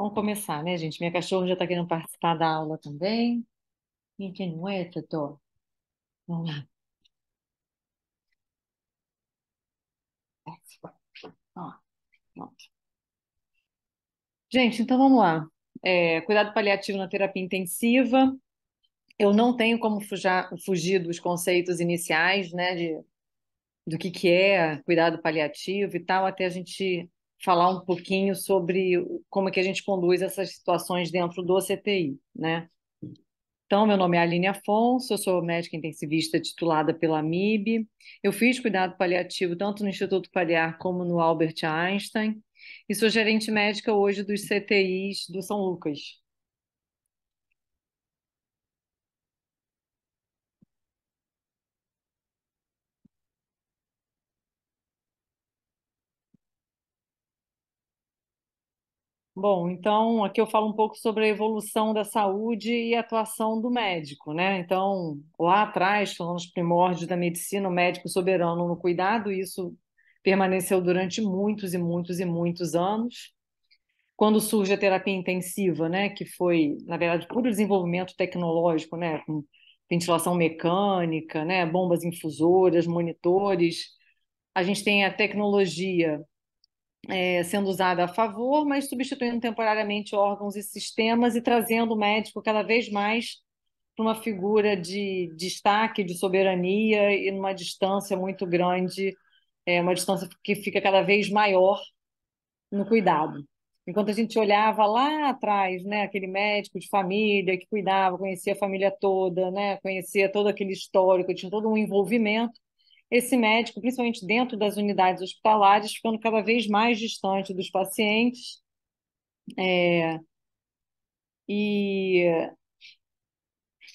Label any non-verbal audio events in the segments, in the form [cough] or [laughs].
Vamos começar, né, gente? Minha cachorra já está querendo participar da aula também. Não é, tô. Vamos lá. pronto. Gente, então vamos lá. É, cuidado paliativo na terapia intensiva. Eu não tenho como fujar, fugir dos conceitos iniciais, né, de, do que, que é cuidado paliativo e tal, até a gente falar um pouquinho sobre como é que a gente conduz essas situações dentro do CTI, né? Então, meu nome é Aline Afonso, eu sou médica intensivista titulada pela MIB. Eu fiz cuidado paliativo tanto no Instituto Paliar como no Albert Einstein e sou gerente médica hoje dos CTIs do São Lucas. Bom, então aqui eu falo um pouco sobre a evolução da saúde e a atuação do médico, né? Então, lá atrás, falando dos primórdios da medicina, o médico soberano no cuidado, isso permaneceu durante muitos e muitos e muitos anos. Quando surge a terapia intensiva, né, que foi, na verdade, puro desenvolvimento tecnológico, né, com ventilação mecânica, né, bombas infusoras, monitores, a gente tem a tecnologia é, sendo usada a favor, mas substituindo temporariamente órgãos e sistemas e trazendo o médico cada vez mais para uma figura de destaque, de soberania e numa distância muito grande, é, uma distância que fica cada vez maior no cuidado. Enquanto a gente olhava lá atrás, né, aquele médico de família que cuidava, conhecia a família toda, né, conhecia todo aquele histórico, tinha todo um envolvimento, esse médico, principalmente dentro das unidades hospitalares, ficando cada vez mais distante dos pacientes. É, e,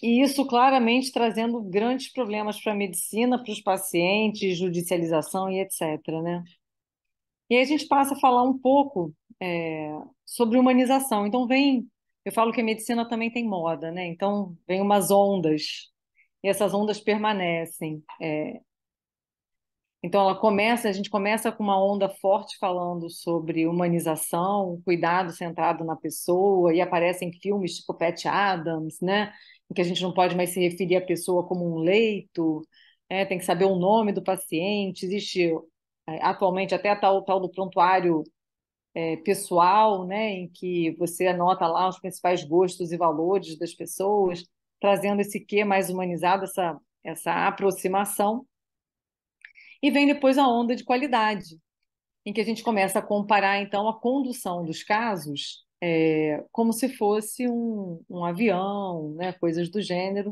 e isso claramente trazendo grandes problemas para a medicina, para os pacientes, judicialização e etc. Né? E aí a gente passa a falar um pouco é, sobre humanização. Então vem, eu falo que a medicina também tem moda, né? Então vem umas ondas e essas ondas permanecem. É, então ela começa, a gente começa com uma onda forte falando sobre humanização, cuidado centrado na pessoa, e aparecem filmes tipo Pat Adams, né? Em que a gente não pode mais se referir à pessoa como um leito, né? tem que saber o nome do paciente, existe é, atualmente até tal, tal do prontuário é, pessoal, né? em que você anota lá os principais gostos e valores das pessoas, trazendo esse quê mais humanizado, essa, essa aproximação. E vem depois a onda de qualidade, em que a gente começa a comparar, então, a condução dos casos é, como se fosse um, um avião, né, coisas do gênero,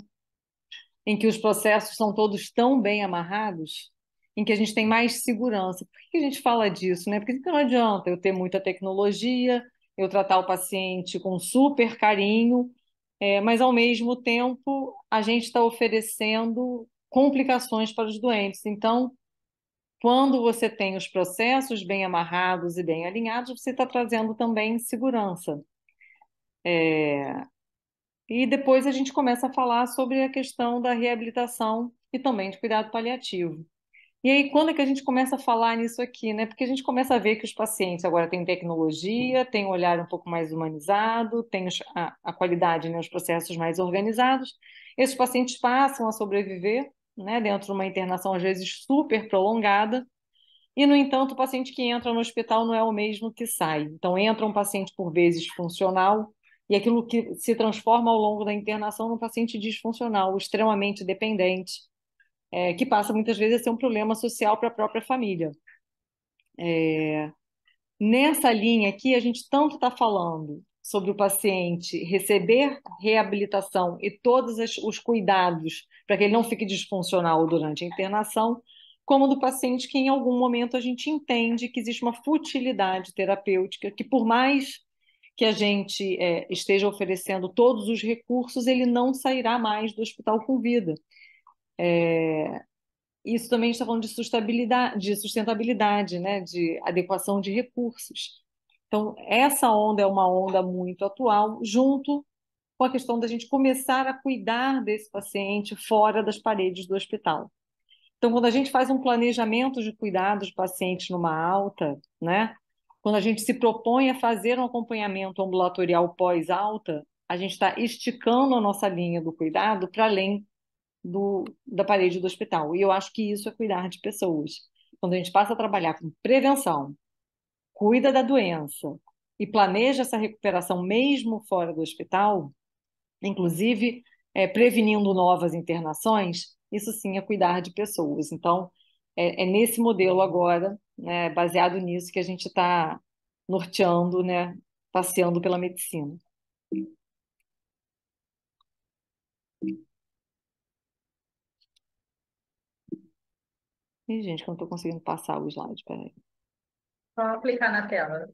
em que os processos são todos tão bem amarrados, em que a gente tem mais segurança. Por que a gente fala disso? Né? Porque não adianta eu ter muita tecnologia, eu tratar o paciente com super carinho, é, mas ao mesmo tempo a gente está oferecendo complicações para os doentes. Então, quando você tem os processos bem amarrados e bem alinhados, você está trazendo também segurança. É... E depois a gente começa a falar sobre a questão da reabilitação e também de cuidado paliativo. E aí, quando é que a gente começa a falar nisso aqui, né? Porque a gente começa a ver que os pacientes agora têm tecnologia, têm um olhar um pouco mais humanizado, têm a, qualidade, né, os processos mais organizados. Esses pacientes passam a sobreviver né, dentro de uma internação às vezes super prolongada, e, no entanto, o paciente que entra no hospital não é o mesmo que sai. Então, entra um paciente, por vezes, funcional, e aquilo que se transforma ao longo da internação num paciente disfuncional, extremamente dependente, é, que passa muitas vezes a ser um problema social para a própria família. É, nessa linha aqui, a gente tanto está falando sobre o paciente receber reabilitação e todos os cuidados para que ele não fique disfuncional durante a internação, como do paciente que em algum momento a gente entende que existe uma futilidade terapêutica, que por mais que a gente é, esteja oferecendo todos os recursos, ele não sairá mais do hospital com vida. É, isso também está falando de sustentabilidade, de sustentabilidade, né, de adequação de recursos. Então, essa onda é uma onda muito atual, junto com a questão da gente começar a cuidar desse paciente fora das paredes do hospital. Então, quando a gente faz um planejamento de cuidados de paciente numa alta, né? Quando a gente se propõe a fazer um acompanhamento ambulatorial pós-alta, a gente está esticando a nossa linha do cuidado para além do, da parede do hospital. E eu acho que isso é cuidar de pessoas. Quando a gente passa a trabalhar com prevenção, cuida da doença e planeja essa recuperação mesmo fora do hospital, inclusive é, prevenindo novas internações, isso sim é cuidar de pessoas. Então, é, é nesse modelo agora, né, baseado nisso, que a gente está norteando, né, passeando pela medicina. Ih, gente, que eu não estou conseguindo passar o slide, peraí. Só clicar na tela.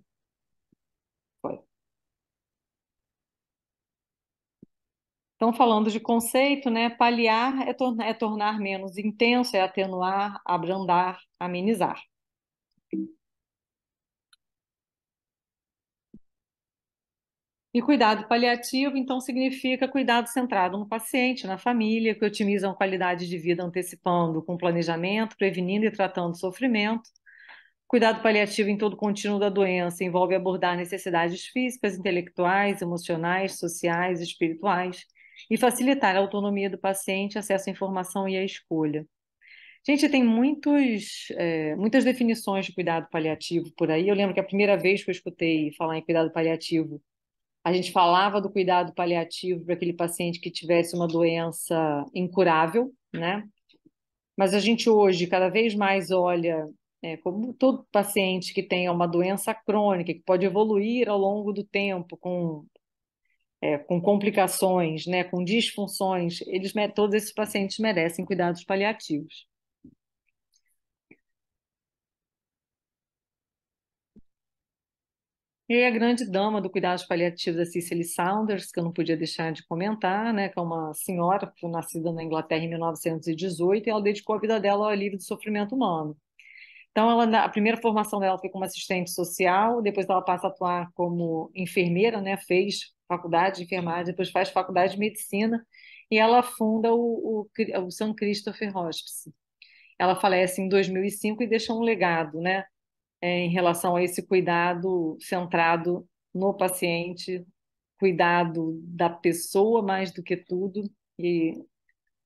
Então, falando de conceito, né? Paliar é, tornar, é tornar menos intenso, é atenuar, abrandar, amenizar. E cuidado paliativo, então, significa cuidado centrado no paciente, na família, que otimizam a qualidade de vida antecipando com planejamento, prevenindo e tratando sofrimento, Cuidado paliativo em todo o contínuo da doença envolve abordar necessidades físicas, intelectuais, emocionais, sociais, espirituais e facilitar a autonomia do paciente, acesso à informação e à escolha. Gente, tem muitos, é, muitas definições de cuidado paliativo por aí. Eu lembro que a primeira vez que eu escutei falar em cuidado paliativo, a gente falava do cuidado paliativo para aquele paciente que tivesse uma doença incurável, né? Mas a gente hoje cada vez mais olha é, como todo paciente que tem uma doença crônica, que pode evoluir ao longo do tempo com, é, com complicações, né, com disfunções, eles, todos esses pacientes merecem cuidados paliativos. E a grande dama do cuidados paliativos, a Cicely Saunders, que eu não podia deixar de comentar, né, que é uma senhora nascida na Inglaterra em 1918, e ela dedicou a vida dela ao alívio do sofrimento humano. Então, ela, a primeira formação dela foi como assistente social, depois ela passa a atuar como enfermeira, né? fez faculdade de enfermagem, depois faz faculdade de medicina, e ela funda o, o, o São Christopher Hospice. Ela falece em 2005 e deixa um legado né? É, em relação a esse cuidado centrado no paciente, cuidado da pessoa mais do que tudo, e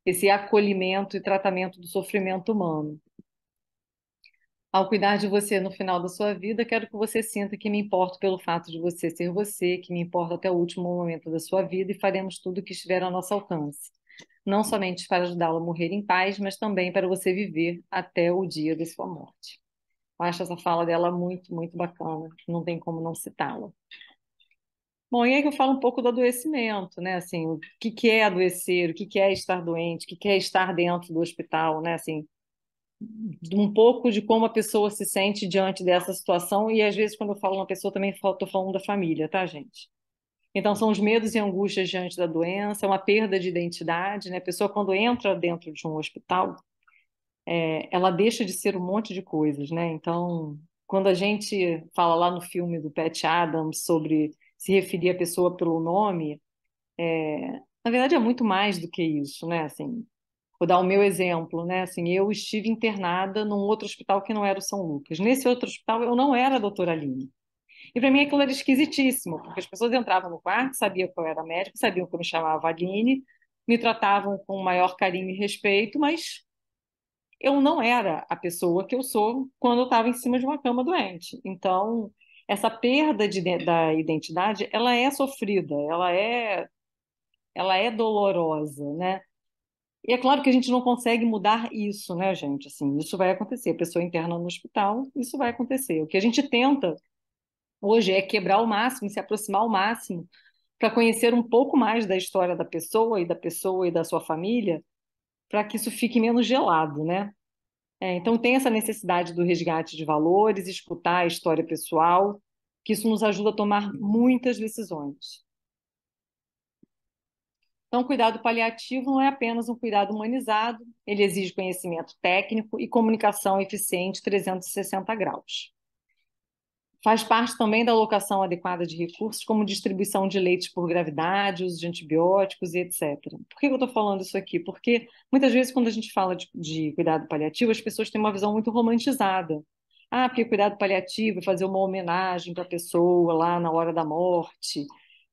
esse acolhimento e tratamento do sofrimento humano. Ao cuidar de você no final da sua vida, quero que você sinta que me importo pelo fato de você ser você, que me importa até o último momento da sua vida e faremos tudo o que estiver ao nosso alcance. Não somente para ajudá-lo a morrer em paz, mas também para você viver até o dia da sua morte. Eu acho essa fala dela muito, muito bacana. Não tem como não citá-la. Bom, e aí que eu falo um pouco do adoecimento, né? Assim, o que, que é adoecer, o que, que é estar doente, o que, que é estar dentro do hospital, né? Assim, um pouco de como a pessoa se sente diante dessa situação, e às vezes, quando eu falo uma pessoa, também estou falando da família, tá, gente? Então, são os medos e angústias diante da doença, é uma perda de identidade, né? A pessoa, quando entra dentro de um hospital, é, ela deixa de ser um monte de coisas, né? Então, quando a gente fala lá no filme do Pat Adams sobre se referir à pessoa pelo nome, é, na verdade é muito mais do que isso, né? Assim, Vou dar o meu exemplo, né? Assim, eu estive internada num outro hospital que não era o São Lucas. Nesse outro hospital eu não era a doutora Aline. E para mim aquilo era esquisitíssimo, porque as pessoas entravam no quarto, sabiam que eu era médico, sabiam que eu me chamava Aline, me tratavam com o maior carinho e respeito, mas eu não era a pessoa que eu sou quando eu estava em cima de uma cama doente. Então, essa perda de, da identidade, ela é sofrida, ela é ela é dolorosa, né? E é claro que a gente não consegue mudar isso, né, gente? Assim, isso vai acontecer. A pessoa interna no hospital, isso vai acontecer. O que a gente tenta hoje é quebrar o máximo, se aproximar ao máximo, para conhecer um pouco mais da história da pessoa e da pessoa e da sua família, para que isso fique menos gelado, né? É, então tem essa necessidade do resgate de valores, escutar a história pessoal, que isso nos ajuda a tomar muitas decisões. Então, o cuidado paliativo não é apenas um cuidado humanizado, ele exige conhecimento técnico e comunicação eficiente 360 graus. Faz parte também da alocação adequada de recursos, como distribuição de leites por gravidade, uso de antibióticos e etc. Por que eu estou falando isso aqui? Porque muitas vezes, quando a gente fala de, de, cuidado paliativo, as pessoas têm uma visão muito romantizada. Ah, porque cuidado paliativo é fazer uma homenagem para a pessoa lá na hora da morte,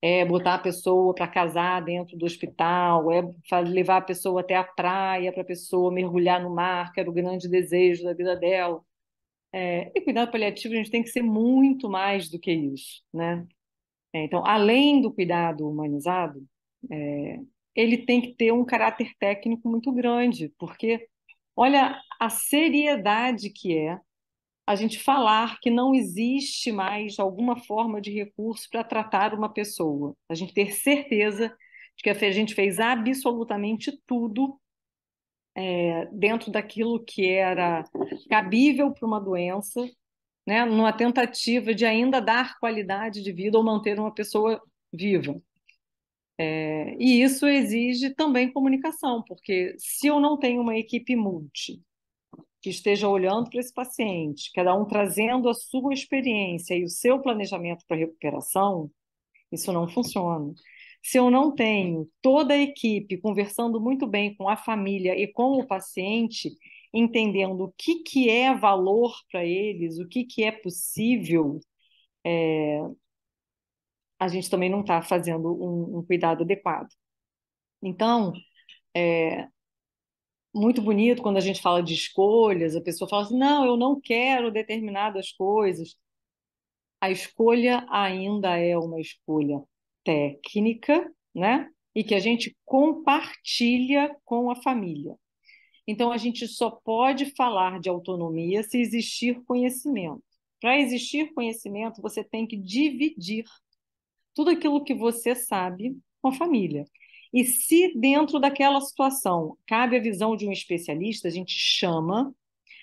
é botar a pessoa para casar dentro do hospital, é levar a pessoa até a praia para a pessoa mergulhar no mar, que era o grande desejo da vida dela. É, e cuidado paliativo, a gente tem que ser muito mais do que isso, né? É, então, além do cuidado humanizado, é, ele tem que ter um caráter técnico muito grande, porque olha a seriedade que é a gente falar que não existe mais alguma forma de recurso para tratar uma pessoa. A gente ter certeza de que a gente fez absolutamente tudo é, dentro daquilo que era cabível para uma doença, né, numa tentativa de ainda dar qualidade de vida ou manter uma pessoa viva. É, e isso exige também comunicação, porque se eu não tenho uma equipe multi, que esteja olhando para esse paciente, cada um trazendo a sua experiência e o seu planejamento para recuperação, isso não funciona. Se eu não tenho toda a equipe conversando muito bem com a família e com o paciente, entendendo o que, que é valor para eles, o que, que é possível, é... a gente também não está fazendo um, um, cuidado adequado. Então, é muito bonito quando a gente fala de escolhas, a pessoa fala assim: não, eu não quero determinadas coisas. A escolha ainda é uma escolha técnica, né? E que a gente compartilha com a família. Então, a gente só pode falar de autonomia se existir conhecimento. Para existir conhecimento, você tem que dividir tudo aquilo que você sabe com a família. E se dentro daquela situação cabe a visão de um especialista, a gente chama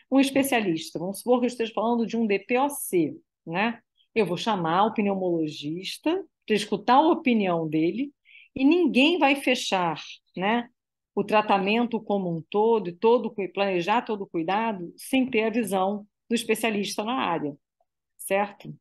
um especialista. Vamos supor que eu esteja falando de um DPOC, né? Eu vou chamar o pneumologista para escutar a opinião dele e ninguém vai fechar, né? O tratamento como um todo, todo planejar todo o cuidado sem ter a visão do especialista na área, certo?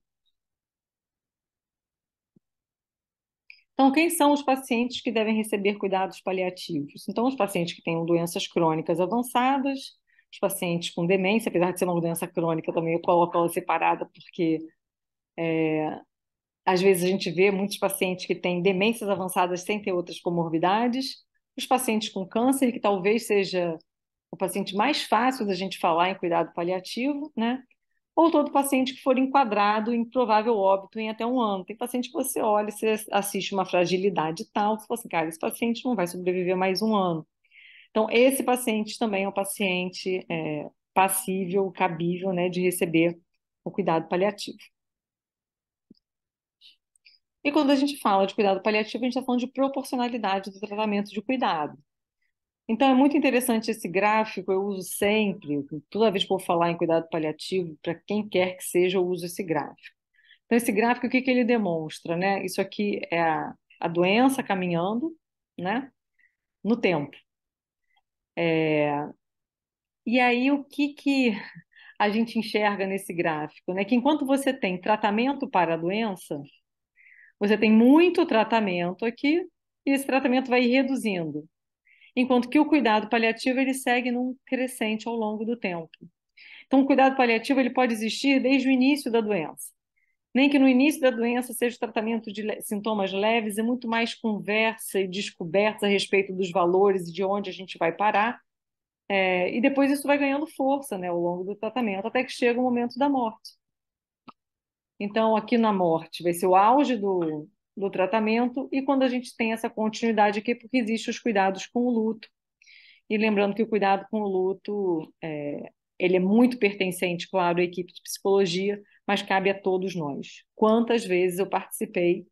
Então, quem são os pacientes que devem receber cuidados paliativos? Então, os pacientes que tenham doenças crônicas avançadas, os pacientes com demência, apesar de ser uma doença crônica, também eu coloco ela separada, porque é, às vezes a gente vê muitos pacientes que têm demências avançadas sem ter outras comorbidades, os pacientes com câncer, que talvez seja o paciente mais fácil da gente falar em cuidado paliativo, né? ou todo paciente que for enquadrado em provável óbito em até um ano. Tem paciente que você olha, você assiste uma fragilidade tal, você fala assim, cara, esse paciente não vai sobreviver mais um ano. Então, esse paciente também é um paciente é, passível, cabível, né, de receber o cuidado paliativo. E quando a gente fala de cuidado paliativo, a gente está falando de proporcionalidade do tratamento de cuidado. Então, é muito interessante esse gráfico, eu uso sempre, toda vez que eu vou falar em cuidado paliativo, para quem quer que seja, eu uso esse gráfico. Então, esse gráfico, o que, que ele demonstra? Né? Isso aqui é a, a doença caminhando né? no tempo. É... E aí, o que, que a gente enxerga nesse gráfico? Né? Que enquanto você tem tratamento para a doença, você tem muito tratamento aqui, e esse tratamento vai reduzindo enquanto que o cuidado paliativo ele segue num crescente ao longo do tempo. Então, o cuidado paliativo ele pode existir desde o início da doença. Nem que no início da doença seja o tratamento de sintomas leves, é muito mais conversa e descoberta a respeito dos valores e de onde a gente vai parar. É, e depois isso vai ganhando força né, ao longo do tratamento, até que chega o momento da morte. Então, aqui na morte, vai ser o auge do, do tratamento e quando a gente tem essa continuidade aqui, porque existem os cuidados com o luto. E lembrando que o cuidado com o luto, é, ele é muito pertencente, claro, à equipe de psicologia, mas cabe a todos nós. Quantas vezes eu participei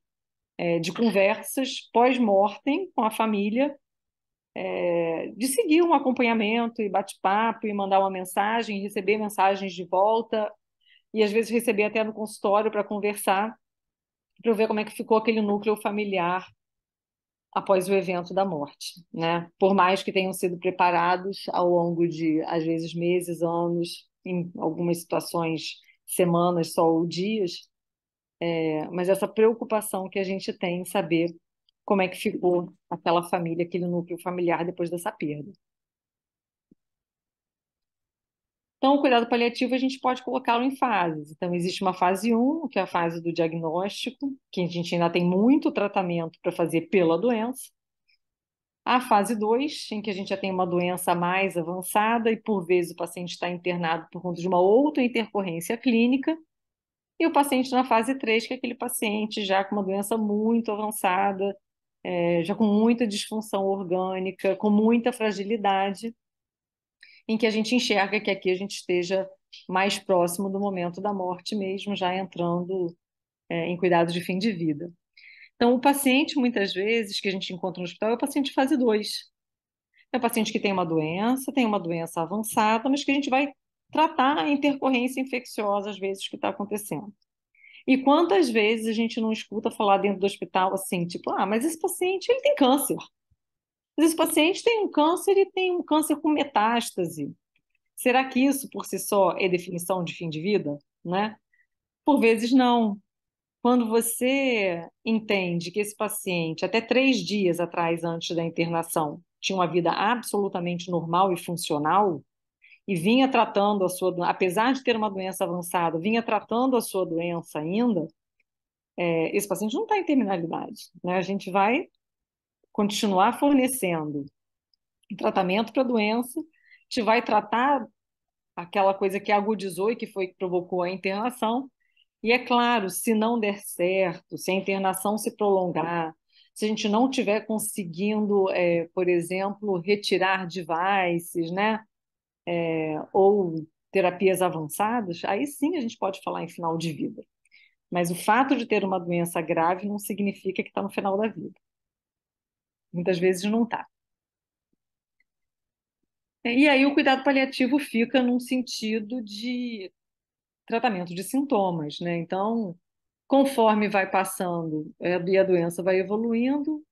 é, de conversas pós-mortem com a família, é, de seguir um acompanhamento e bate-papo e mandar uma mensagem, receber mensagens de volta, e às vezes receber até no consultório para conversar para ver como é que ficou aquele núcleo familiar após o evento da morte, né? Por mais que tenham sido preparados ao longo de às vezes meses, anos, em algumas situações semanas só ou dias, é, mas essa preocupação que a gente tem em saber como é que ficou aquela família, aquele núcleo familiar depois dessa perda. Então, o cuidado paliativo a gente pode colocá-lo em fases. Então, existe uma fase 1, que é a fase do diagnóstico, que a gente ainda tem muito tratamento para fazer pela doença. A fase 2, em que a gente já tem uma doença mais avançada e, por vezes, o paciente está internado por conta de uma outra intercorrência clínica. E o paciente na fase 3, que é aquele paciente já com uma doença muito avançada, é, já com muita disfunção orgânica, com muita fragilidade, em que a gente enxerga que aqui a gente esteja mais próximo do momento da morte mesmo, já entrando é, em cuidados de fim de vida. Então, o paciente, muitas vezes, que a gente encontra no hospital é o paciente fase 2. É o paciente que tem uma doença, tem uma doença avançada, mas que a gente vai tratar a intercorrência infecciosa, às vezes, que está acontecendo. E quantas vezes a gente não escuta falar dentro do hospital assim, tipo, ah, mas esse paciente, ele tem câncer. Mas esse paciente tem um câncer e tem um câncer com metástase. Será que isso por si só é definição de fim de vida? Né? Por vezes não. Quando você entende que esse paciente, até três dias atrás, antes da internação, tinha uma vida absolutamente normal e funcional, e vinha tratando a sua apesar de ter uma doença avançada, vinha tratando a sua doença ainda, é, esse paciente não está em terminalidade. Né? A gente vai continuar fornecendo tratamento para a doença, te vai tratar aquela coisa que agudizou e que foi que provocou a internação. E é claro, se não der certo, se a internação se prolongar, se a gente não tiver conseguindo, é, por exemplo, retirar devices, né, é, ou terapias avançadas, aí sim a gente pode falar em final de vida. Mas o fato de ter uma doença grave não significa que está no final da vida. Muitas vezes não está. É, e aí o cuidado paliativo fica num sentido de tratamento de sintomas, né? Então, conforme vai passando é, e a doença vai evoluindo,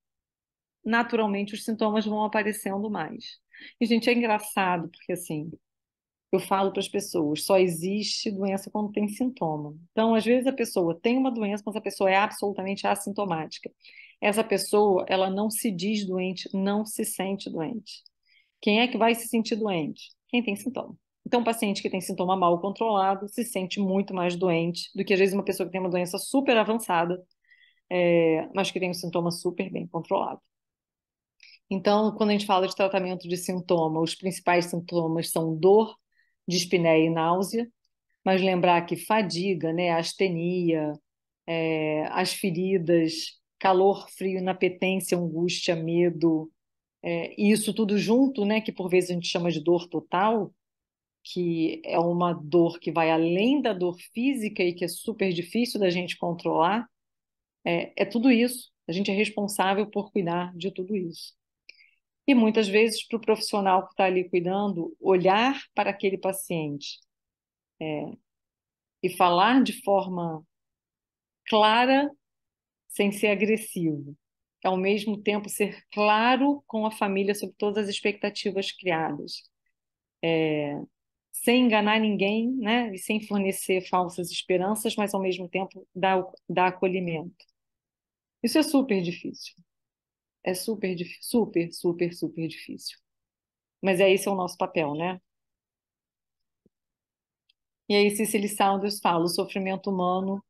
naturalmente os sintomas vão aparecendo mais. E, gente, é engraçado, porque assim, eu falo para as pessoas, só existe doença quando tem sintoma. Então, às vezes a pessoa tem uma doença, mas a pessoa é absolutamente assintomática essa pessoa ela não se diz doente, não se sente doente. Quem é que vai se sentir doente? Quem tem sintoma. Então, um paciente que tem sintoma mal controlado se sente muito mais doente do que, às vezes, uma pessoa que tem uma doença super avançada, é, mas que tem um sintoma super bem controlado. Então, quando a gente fala de tratamento de sintoma, os principais sintomas são dor, dispneia e náusea, mas lembrar que fadiga, né, astenia, é, as feridas, calor, frio, inapetência, angústia, medo, é, e isso tudo junto, né, que por vezes a gente chama de dor total, que é uma dor que vai além da dor física e que é super difícil da gente controlar, é, é tudo isso. A gente é responsável por cuidar de tudo isso. E muitas vezes, para o profissional que está ali cuidando, olhar para aquele paciente é, e falar de forma clara sem ser agressivo. É, ao mesmo tempo, ser claro com a família sobre todas as expectativas criadas. É, sem enganar ninguém, né? E sem fornecer falsas esperanças, mas ao mesmo tempo dar, dar acolhimento. Isso é super difícil. É super, super, super, super difícil. Mas é esse é o nosso papel, né? E aí é Cicely Saunders fala, o sofrimento humano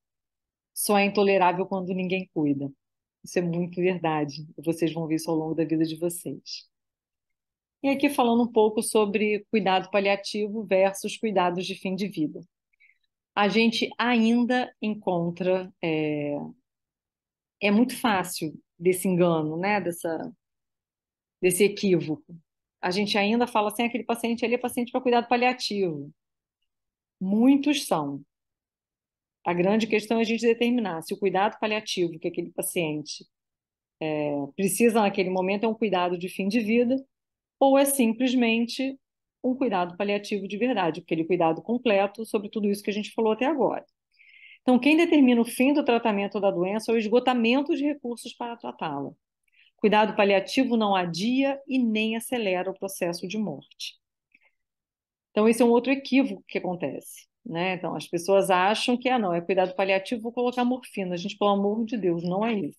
só é intolerável quando ninguém cuida. Isso é muito verdade. Vocês vão ver isso ao longo da vida de vocês. E aqui falando um pouco sobre cuidado paliativo versus cuidados de fim de vida. A gente ainda encontra. É, é muito fácil desse engano, né? Dessa, desse equívoco. A gente ainda fala assim: ah, aquele paciente ali é paciente para cuidado paliativo. Muitos são, a grande questão é a gente determinar se o cuidado paliativo que aquele paciente é, precisa naquele momento é um cuidado de fim de vida ou é simplesmente um cuidado paliativo de verdade, aquele cuidado completo sobre tudo isso que a gente falou até agora. Então, quem determina o fim do tratamento da doença é o esgotamento de recursos para tratá-la. Cuidado paliativo não adia e nem acelera o processo de morte. Então, esse é um outro equívoco que acontece. Né? Então, as pessoas acham que, ah, não, é cuidado paliativo, vou colocar morfina. A gente, pelo amor de Deus, não é isso.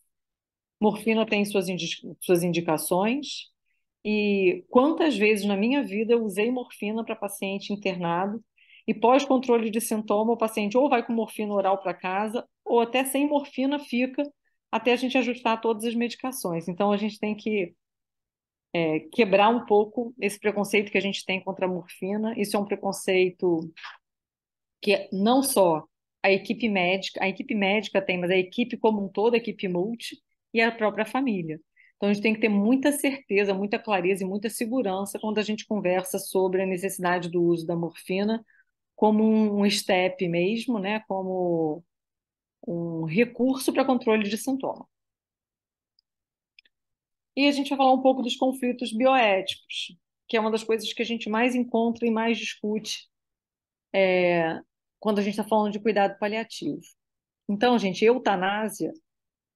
Morfina tem suas, indi suas indicações, e quantas vezes na minha vida eu usei morfina para paciente internado, e pós-controle de sintoma, o paciente ou vai com morfina oral para casa, ou até sem morfina fica, até a gente ajustar todas as medicações. Então, a gente tem que é, quebrar um pouco esse preconceito que a gente tem contra a morfina. Isso é um preconceito que é não só a equipe médica, a equipe médica tem, mas a equipe como um todo, a equipe multi e a própria família. Então a gente tem que ter muita certeza, muita clareza e muita segurança quando a gente conversa sobre a necessidade do uso da morfina como um step mesmo, né, como um recurso para controle de sintoma. E a gente vai falar um pouco dos conflitos bioéticos, que é uma das coisas que a gente mais encontra e mais discute é, quando a gente está falando de cuidado paliativo. Então, gente, eutanásia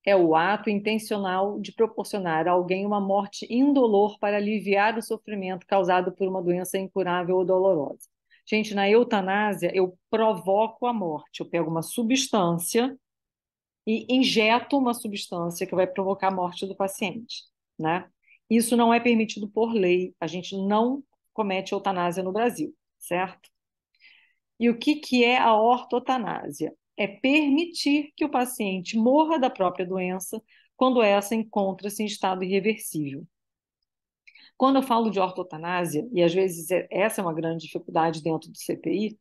é o ato intencional de proporcionar a alguém uma morte indolor para aliviar o sofrimento causado por uma doença incurável ou dolorosa. Gente, na eutanásia, eu provoco a morte. Eu pego uma substância e injeto uma substância que vai provocar a morte do paciente, né? Isso não é permitido por lei. A gente não comete eutanásia no Brasil, certo? E o que, que é a ortotanásia? É permitir que o paciente morra da própria doença quando essa encontra-se em estado irreversível. Quando eu falo de ortotanásia, e às vezes é, essa é uma grande dificuldade dentro do CTI,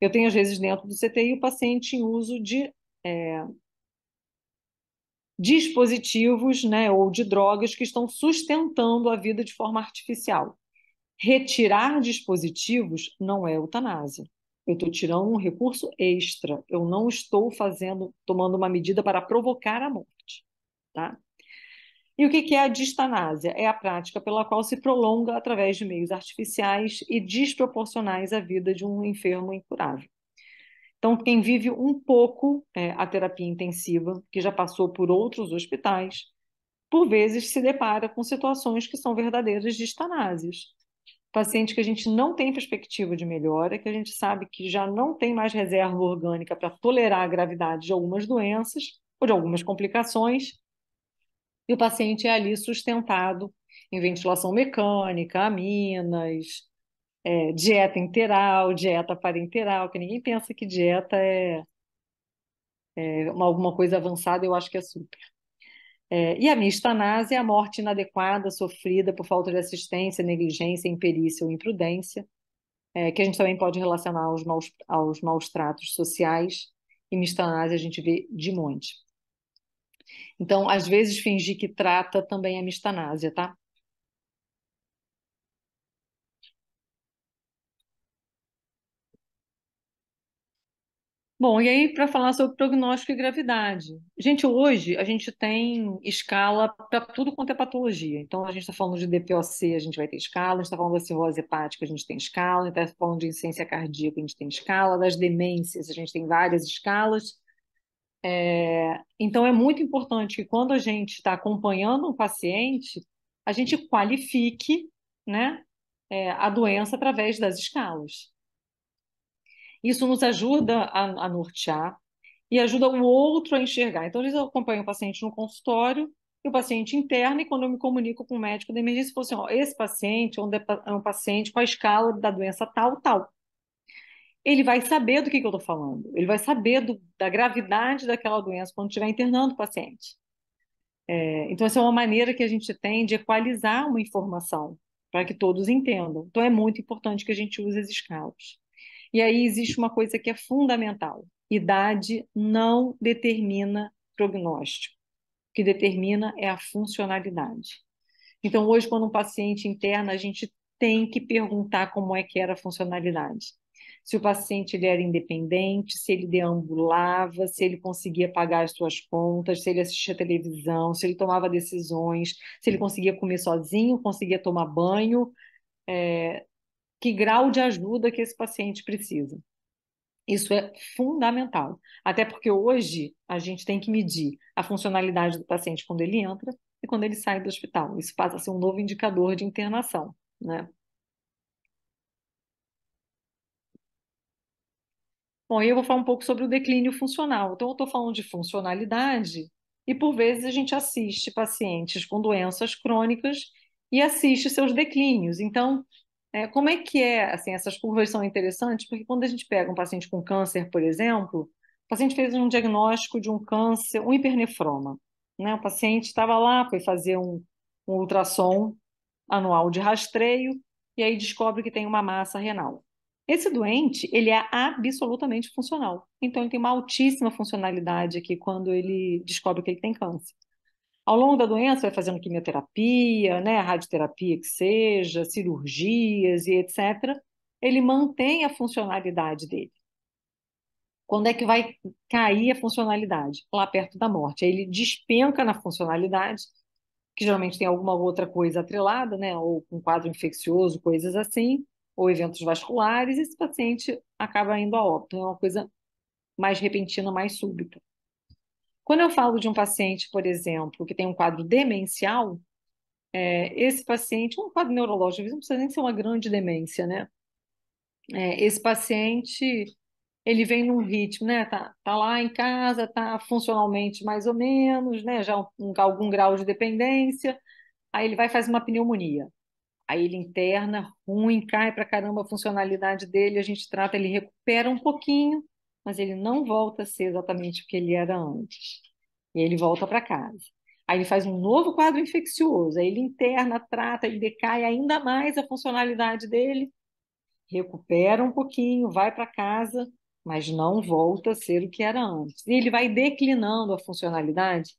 eu tenho às vezes dentro do CTI o paciente em uso de é, dispositivos né, ou de drogas que estão sustentando a vida de forma artificial. Retirar dispositivos não é eutanásia. Eu estou tirando um recurso extra. Eu não estou fazendo, tomando uma medida para provocar a morte. Tá? E o que é a distanásia? É a prática pela qual se prolonga através de meios artificiais e desproporcionais a vida de um enfermo incurável. Então, quem vive um pouco é, a terapia intensiva, que já passou por outros hospitais, por vezes se depara com situações que são verdadeiras distanásias, paciente que a gente não tem perspectiva de melhora, que a gente sabe que já não tem mais reserva orgânica para tolerar a gravidade de algumas doenças ou de algumas complicações, e o paciente é ali sustentado em ventilação mecânica, aminas, é, dieta interal, dieta parenteral, que ninguém pensa que dieta é, é alguma coisa avançada, eu acho que é super. É, e a mistanase é a morte inadequada sofrida por falta de assistência, negligência, imperícia ou imprudência, é, que a gente também pode relacionar aos maus, aos maus tratos sociais, e mistanase a gente vê de monte. Então, às vezes, fingir que trata também é mistanásia, tá? Bom, e aí para falar sobre prognóstico e gravidade. Gente, hoje a gente tem escala para tudo quanto é patologia. Então a gente está falando de DPOC, a gente vai ter escala, a gente está falando da cirrose hepática, a gente tem escala, a gente está falando de insuficiência cardíaca, a gente tem escala, das demências, a gente tem várias escalas. É... Então é muito importante que quando a gente está acompanhando um paciente, a gente qualifique né, é, a doença através das escalas. Isso nos ajuda a, a nortear e ajuda o outro a enxergar. Então, às vezes eu acompanho o paciente no consultório e o paciente interna e quando eu me comunico com o médico da emergência, eu falo assim, ó, esse paciente é um, é um paciente com a escala da doença tal, tal. Ele vai saber do que, que eu estou falando, ele vai saber do, da gravidade daquela doença quando estiver internando o paciente. É, então, essa é uma maneira que a gente tem de equalizar uma informação para que todos entendam. Então, é muito importante que a gente use as escalas. E aí existe uma coisa que é fundamental: idade não determina prognóstico. O que determina é a funcionalidade. Então, hoje, quando um paciente interna, a gente tem que perguntar como é que era a funcionalidade. Se o paciente ele era independente, se ele deambulava, se ele conseguia pagar as suas contas, se ele assistia televisão, se ele tomava decisões, se ele conseguia comer sozinho, conseguia tomar banho, é, que grau de ajuda que esse paciente precisa. Isso é fundamental, até porque hoje a gente tem que medir a funcionalidade do paciente quando ele entra e quando ele sai do hospital. Isso passa a ser um novo indicador de internação, né? Bom, eu vou falar um pouco sobre o declínio funcional. Então, eu estou falando de funcionalidade e, por vezes, a gente assiste pacientes com doenças crônicas e assiste seus declínios. Então, é, como é que é? Assim, essas curvas são interessantes porque quando a gente pega um paciente com câncer, por exemplo, o paciente fez um diagnóstico de um câncer, um hipernefroma. Né? O paciente estava lá, foi fazer um, um ultrassom anual de rastreio e aí descobre que tem uma massa renal. Esse doente, ele é absolutamente funcional. Então, ele tem uma altíssima funcionalidade aqui quando ele descobre que ele tem câncer. Ao longo da doença, vai fazendo quimioterapia, né, radioterapia que seja, cirurgias e etc. Ele mantém a funcionalidade dele. Quando é que vai cair a funcionalidade? Lá perto da morte. Aí ele despenca na funcionalidade, que geralmente tem alguma outra coisa atrelada, né, ou um quadro infeccioso, coisas assim, ou eventos vasculares, e esse paciente acaba indo a óbito. É uma coisa mais repentina, mais súbita. Quando eu falo de um paciente, por exemplo, que tem um quadro demencial, é, esse paciente, é um quadro neurológico, às vezes não precisa nem ser uma grande demência, né? É, esse paciente, ele vem num ritmo, né? Tá, tá lá em casa, tá funcionalmente mais ou menos, né? Já um, algum grau de dependência. Aí ele vai fazer uma pneumonia. Aí ele interna, ruim, cai pra caramba a funcionalidade dele, a gente trata, ele recupera um pouquinho, mas ele não volta a ser exatamente o que ele era antes. E ele volta para casa. Aí ele faz um novo quadro infeccioso, aí ele interna, trata, ele decai ainda mais a funcionalidade dele, recupera um pouquinho, vai para casa, mas não volta a ser o que era antes. E ele vai declinando a funcionalidade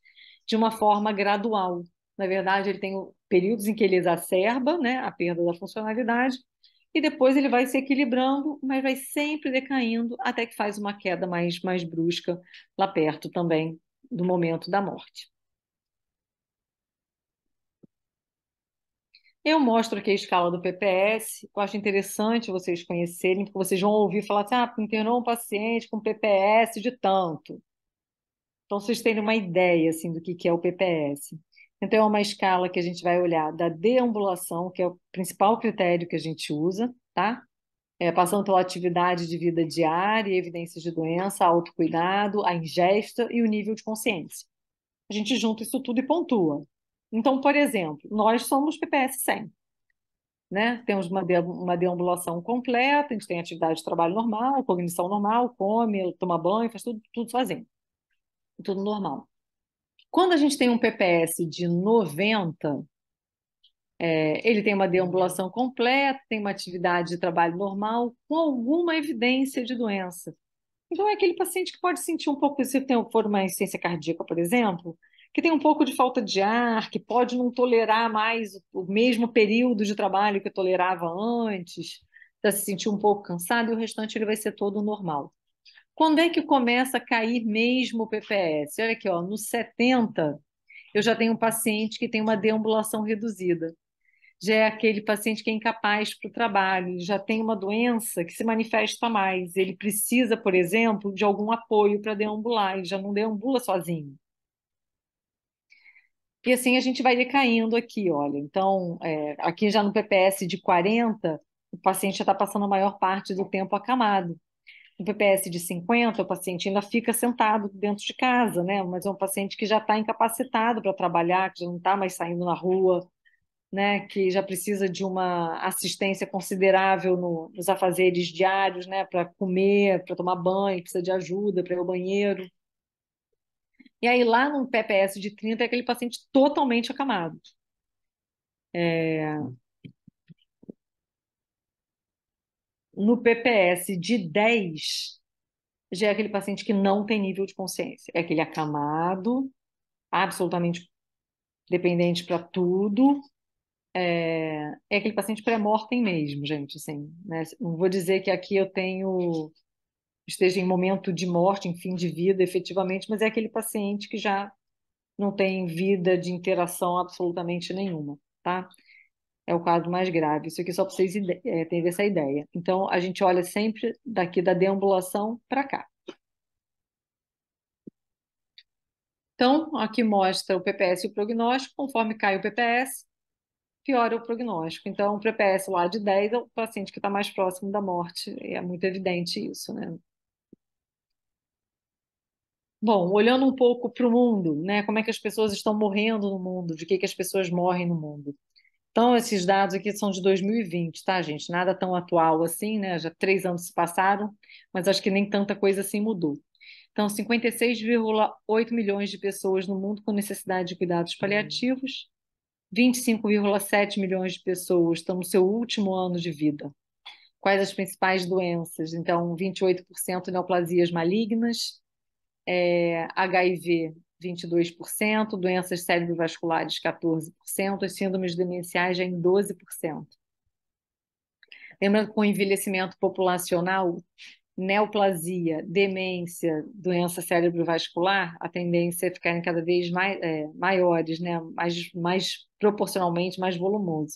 de uma forma gradual. Na verdade, ele tem períodos em que ele exacerba né, a perda da funcionalidade, e depois ele vai se equilibrando, mas vai sempre decaindo até que faz uma queda mais, mais brusca lá perto também do momento da morte. Eu mostro aqui a escala do PPS, eu acho interessante vocês conhecerem, porque vocês vão ouvir falar assim, ah, internou um paciente com PPS de tanto. Então, vocês terem uma ideia, assim, do que é o PPS. Então, é uma escala que a gente vai olhar da deambulação, que é o principal critério que a gente usa, tá? É, passando pela atividade de vida diária, evidências de doença, autocuidado, a ingesta e o nível de consciência. A gente junta isso tudo e pontua. Então, por exemplo, nós somos PPS 100. Né? Temos uma, de, uma deambulação completa, a gente tem atividade de trabalho normal, cognição normal, come, toma banho, faz tudo, tudo sozinho. Tudo normal. Quando a gente tem um PPS de 90, é, ele tem uma deambulação completa, tem uma atividade de trabalho normal, com alguma evidência de doença. Então, é aquele paciente que pode sentir um pouco, se tem, for uma insuficiência cardíaca, por exemplo, que tem um pouco de falta de ar, que pode não tolerar mais o, o mesmo período de trabalho que tolerava antes, já se sentir um pouco cansado e o restante ele vai ser todo normal. Quando é que começa a cair mesmo o PPS? Olha aqui, ó, nos 70, eu já tenho um paciente que tem uma deambulação reduzida. Já é aquele paciente que é incapaz para o trabalho, já tem uma doença que se manifesta mais. Ele precisa, por exemplo, de algum apoio para deambular, ele já não deambula sozinho. E assim a gente vai decaindo aqui, olha. Então, é, aqui já no PPS de 40, o paciente já está passando a maior parte do tempo acamado um PPS de 50, o paciente ainda fica sentado dentro de casa, né? Mas é um paciente que já está incapacitado para trabalhar, que já não está mais saindo na rua, né? Que já precisa de uma assistência considerável no, nos afazeres diários, né? Para comer, para tomar banho, precisa de ajuda para ir ao banheiro. E aí lá no PPS de 30 é aquele paciente totalmente acamado. É, no PPS de 10 já é aquele paciente que não tem nível de consciência. É aquele acamado, absolutamente dependente para tudo. É, é, aquele paciente pré-mortem mesmo, gente. Assim, né? Não vou dizer que aqui eu tenho esteja em momento de morte, em fim de vida, efetivamente, mas é aquele paciente que já não tem vida de interação absolutamente nenhuma, tá? é o caso mais grave. Isso aqui só para vocês é, terem essa ideia. Então, a gente olha sempre daqui da deambulação para cá. Então, aqui mostra o PPS e o prognóstico. Conforme cai o PPS, piora o prognóstico. Então, o PPS lá de 10 é o paciente que está mais próximo da morte. É muito evidente isso, né? Bom, olhando um pouco para o mundo, né? Como é que as pessoas estão morrendo no mundo? De que, que as pessoas morrem no mundo? Então, esses dados aqui são de 2020, tá, gente? Nada tão atual assim, né? Já três anos se passaram, mas acho que nem tanta coisa assim mudou. Então, 56,8 milhões de pessoas no mundo com necessidade de cuidados uhum. paliativos, 25,7 milhões de pessoas estão no seu último ano de vida. Quais as principais doenças? Então, 28% neoplasias malignas, é, HIV 22%, doenças cerebrovasculares 14%, síndromes demenciais já em 12%. Lembrando que com o envelhecimento populacional, neoplasia, demência, doença cerebrovascular, a tendência é ficarem cada vez é, maiores, né? mais, mais proporcionalmente mais volumoso.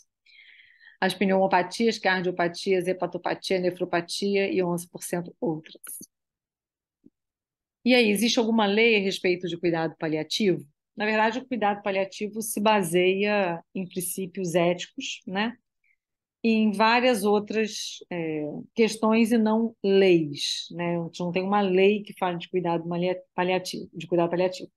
As pneumopatias, cardiopatias, hepatopatia, nefropatia e 11% outras. E aí, existe alguma lei a respeito de cuidado paliativo? Na verdade, o cuidado paliativo se baseia em princípios éticos, né? E em várias outras é, questões e não leis, né? A gente não tem uma lei que fale de cuidado paliativo, de cuidado paliativo.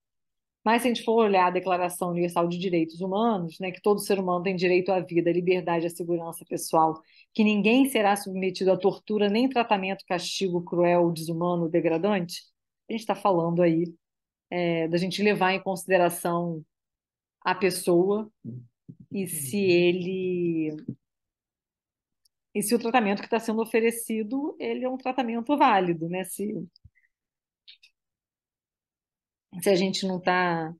Mas se a gente for olhar a Declaração Universal de Direitos Humanos, né, que todo ser humano tem direito à vida, à liberdade, à segurança pessoal, que ninguém será submetido à tortura nem tratamento castigo cruel, desumano, degradante, a gente está falando aí é, da gente levar em consideração a pessoa e se uhum. ele e se o tratamento que está sendo oferecido ele é um tratamento válido, né? Se se a gente não está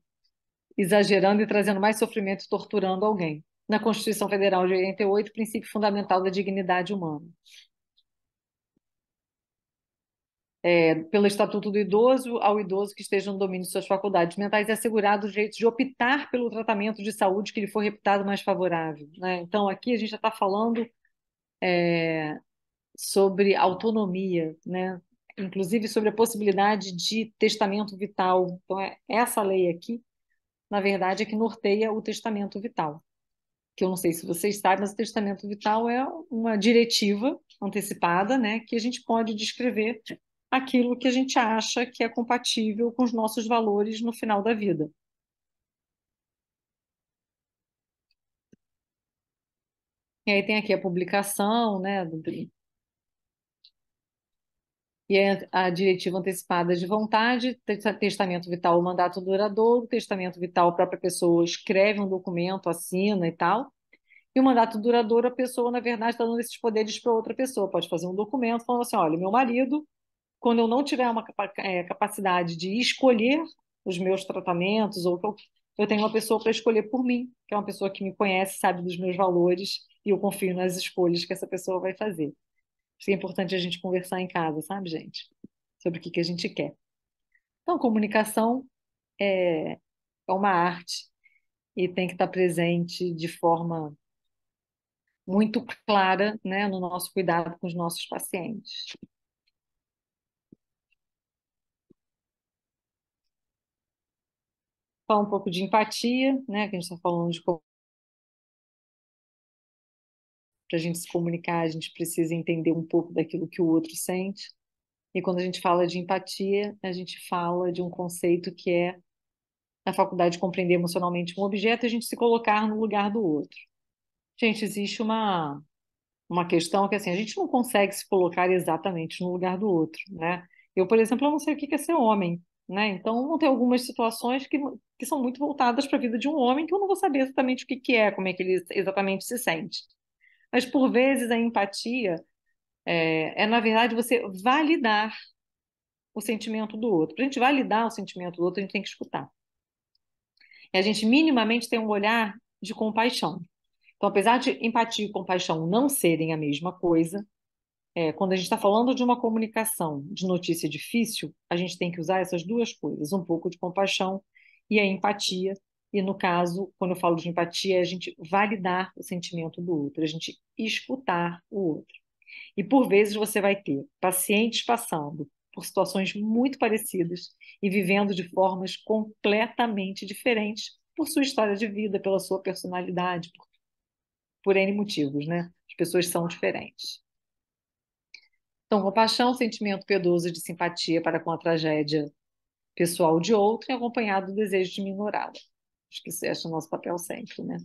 exagerando e trazendo mais sofrimento e torturando alguém. Na Constituição Federal de 88, princípio fundamental da dignidade humana é, pelo Estatuto do Idoso ao idoso que esteja no domínio de suas faculdades mentais é assegurado o direito de optar pelo tratamento de saúde que lhe for reputado mais favorável. Né? Então, aqui a gente já está falando é, sobre autonomia, né? inclusive sobre a possibilidade de testamento vital. Então, é, essa lei aqui, na verdade, é que norteia o testamento vital. Que eu não sei se vocês sabem, mas o testamento vital é uma diretiva antecipada, né, que a gente pode descrever aquilo que a gente acha que é compatível com os nossos valores no final da vida. E aí tem aqui a publicação, né, do, e é a diretiva antecipada de vontade, testamento vital ou mandato duradouro, testamento vital, a própria pessoa escreve um documento, assina e tal. E o mandato duradouro, a pessoa, na verdade, está dando esses poderes para outra pessoa. Pode fazer um documento falando assim: olha, meu marido quando eu não tiver uma é, capacidade de escolher os meus tratamentos, ou eu, eu tenho uma pessoa para escolher por mim, que é uma pessoa que me conhece, sabe dos meus valores, e eu confio nas escolhas que essa pessoa vai fazer. isso é importante a gente conversar em casa, sabe, gente? Sobre o que, que a gente quer. Então, comunicação é, é uma arte e tem que estar presente de forma muito clara né, no nosso cuidado com os nossos pacientes. falar um pouco de empatia, né, que a gente está falando de como para a gente se comunicar, a gente precisa entender um pouco daquilo que o outro sente. E quando a gente fala de empatia, a gente fala de um conceito que é a faculdade de compreender emocionalmente um objeto e a gente se colocar no lugar do outro. Gente, existe uma uma questão que assim, a gente não consegue se colocar exatamente no lugar do outro, né? Eu, por exemplo, eu não sei o que é ser homem. Né? Então, vão ter algumas situações que, que são muito voltadas para a vida de um homem, que eu não vou saber exatamente o que, que é, como é que ele exatamente se sente. Mas, por vezes, a empatia é, é na verdade, você validar o sentimento do outro. Para a gente validar o sentimento do outro, a gente tem que escutar. E a gente minimamente tem um olhar de compaixão. Então, apesar de empatia e compaixão não serem a mesma coisa, é, quando a gente está falando de uma comunicação de notícia difícil, a gente tem que usar essas duas coisas, um pouco de compaixão e a empatia. E no caso, quando eu falo de empatia, é a gente validar o sentimento do outro, a gente escutar o outro. E por vezes você vai ter pacientes passando por situações muito parecidas e vivendo de formas completamente diferentes por sua história de vida, pela sua personalidade, por, por N motivos, né? As pessoas são diferentes. Então, compaixão, sentimento piedoso de simpatia para com a tragédia pessoal de outro e acompanhado do desejo de minorá-la. Acho que esse é o nosso papel sempre, né?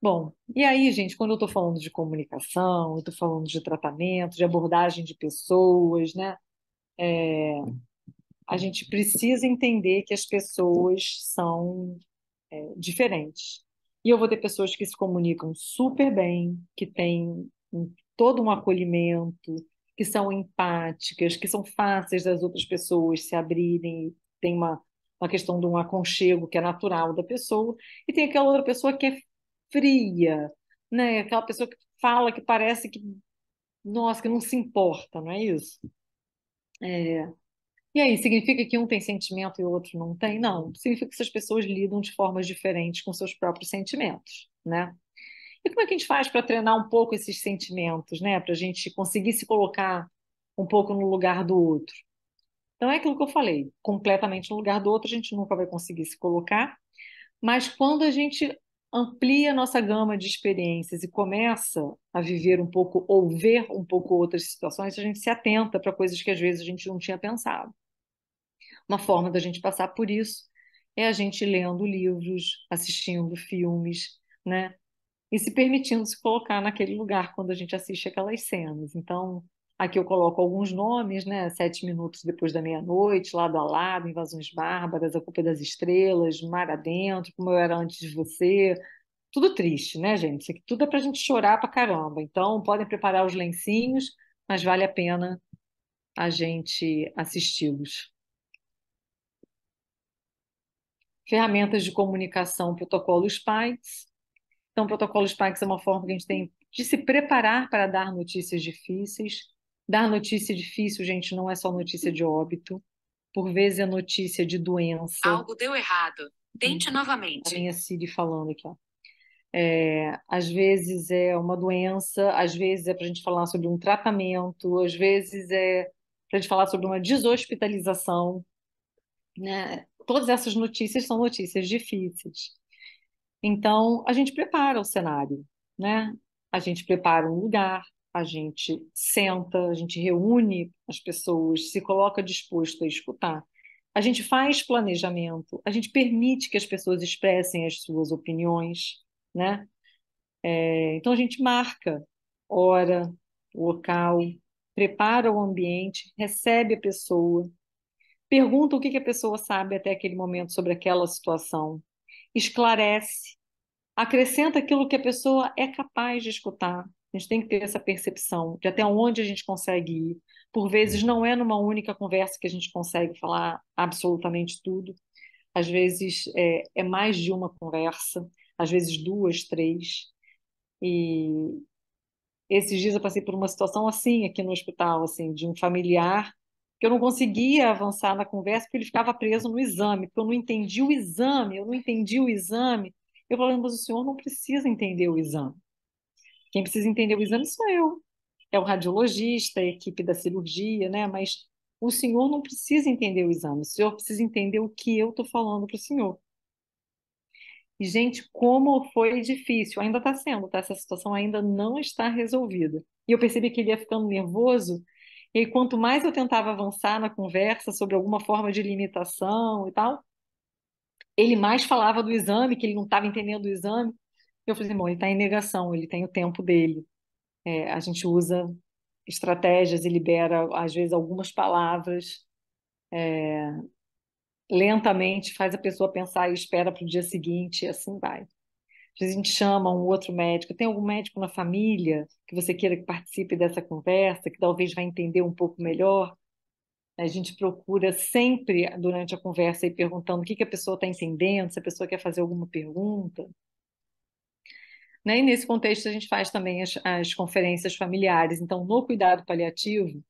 Bom, e aí, gente, quando eu estou falando de comunicação, eu estou falando de tratamento, de abordagem de pessoas, né? É, a gente precisa entender que as pessoas são é, diferentes. E eu vou ter pessoas que se comunicam super bem, que têm hum, todo um acolhimento, que são empáticas, que são fáceis das outras pessoas se abrirem, tem uma, uma questão de um aconchego que é natural da pessoa, e tem aquela outra pessoa que é fria, né? aquela pessoa que fala que parece que, nossa, que não se importa, não é isso? É. E aí, significa que um tem sentimento e o outro não tem? Não, significa que essas pessoas lidam de formas diferentes com seus próprios sentimentos, né? E como é que a gente faz para treinar um pouco esses sentimentos, né? Para a gente conseguir se colocar um pouco no lugar do outro. Então é aquilo que eu falei, completamente no lugar do outro a gente nunca vai conseguir se colocar, mas quando a gente amplia a nossa gama de experiências e começa a viver um pouco ou ver um pouco outras situações, a gente se atenta para coisas que às vezes a gente não tinha pensado. Uma forma da gente passar por isso é a gente lendo livros, assistindo filmes, né? e se permitindo se colocar naquele lugar quando a gente assiste aquelas cenas. Então, aqui eu coloco alguns nomes, né? Sete Minutos Depois da Meia-Noite, Lado a Lado, Invasões Bárbaras, A Culpa é das Estrelas, Mar Adentro, Como Eu Era Antes de Você. Tudo triste, né, gente? Isso aqui tudo é pra gente chorar pra caramba. Então, podem preparar os lencinhos, mas vale a pena a gente assisti-los. Ferramentas de comunicação, protocolos, SPIKES, então, o protocolo SPACs é uma forma que a gente tem de se preparar para dar notícias difíceis. Dar notícia difícil, gente, não é só notícia de óbito. Por vezes é notícia de doença. Algo deu errado. Tente uhum. novamente. Vem a Siri falando aqui, ó. É, às vezes é uma doença, às vezes é para a gente falar sobre um tratamento, às vezes é para a gente falar sobre uma deshospitalização. Né? Todas essas notícias são notícias difíceis. Então, a gente prepara o cenário, né? A gente prepara um lugar, a gente senta, a gente reúne as pessoas, se coloca disposto a escutar. A gente faz planejamento, a gente permite que as pessoas expressem as suas opiniões, né? É, então a gente marca hora, local, prepara o ambiente, recebe a pessoa, pergunta o que, que a pessoa sabe até aquele momento sobre aquela situação, esclarece, acrescenta aquilo que a pessoa é capaz de escutar. A gente tem que ter essa percepção de até onde a gente consegue ir. Por vezes não é numa única conversa que a gente consegue falar absolutamente tudo. Às vezes é, é mais de uma conversa, às vezes duas, três. E esses dias eu passei por uma situação assim aqui no hospital, assim, de um familiar que eu não conseguia avançar na conversa porque ele ficava preso no exame, porque eu não entendi o exame, eu não entendi o exame. Eu falando, mas o senhor não precisa entender o exame. Quem precisa entender o exame sou eu. É o radiologista, é a equipe da cirurgia, né? Mas o senhor não precisa entender o exame, o senhor precisa entender o que eu estou falando para o senhor. E, gente, como foi difícil. Ainda está sendo, tá? Essa situação ainda não está resolvida. E eu percebi que ele ia ficando nervoso e quanto mais eu tentava avançar na conversa sobre alguma forma de limitação e tal, ele mais falava do exame, que ele não estava entendendo o exame. Eu falei, irmão, ele está em negação, ele tem o tempo dele. É, a gente usa estratégias e libera, às vezes, algumas palavras. É, lentamente faz a pessoa pensar e espera para o dia seguinte, e assim vai a gente chama um outro médico. Tem algum médico na família que você queira que participe dessa conversa, que talvez vai entender um pouco melhor? A gente procura sempre, durante a conversa, e perguntando o que, que a pessoa está entendendo, se a pessoa quer fazer alguma pergunta. Né? E nesse contexto, a gente faz também as, as conferências familiares. Então, no cuidado paliativo,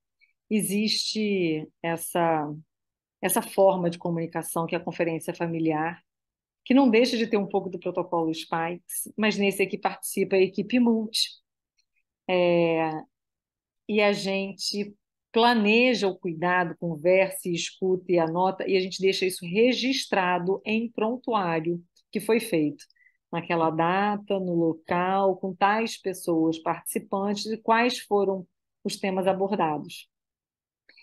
existe essa, essa forma de comunicação que é a conferência familiar, que não deixa de ter um pouco do protocolo Spikes, mas nesse aqui participa a equipe Multi. É, e a gente planeja o cuidado, conversa, escuta e anota, e a gente deixa isso registrado em prontuário que foi feito naquela data, no local, com tais pessoas participantes e quais foram os temas abordados.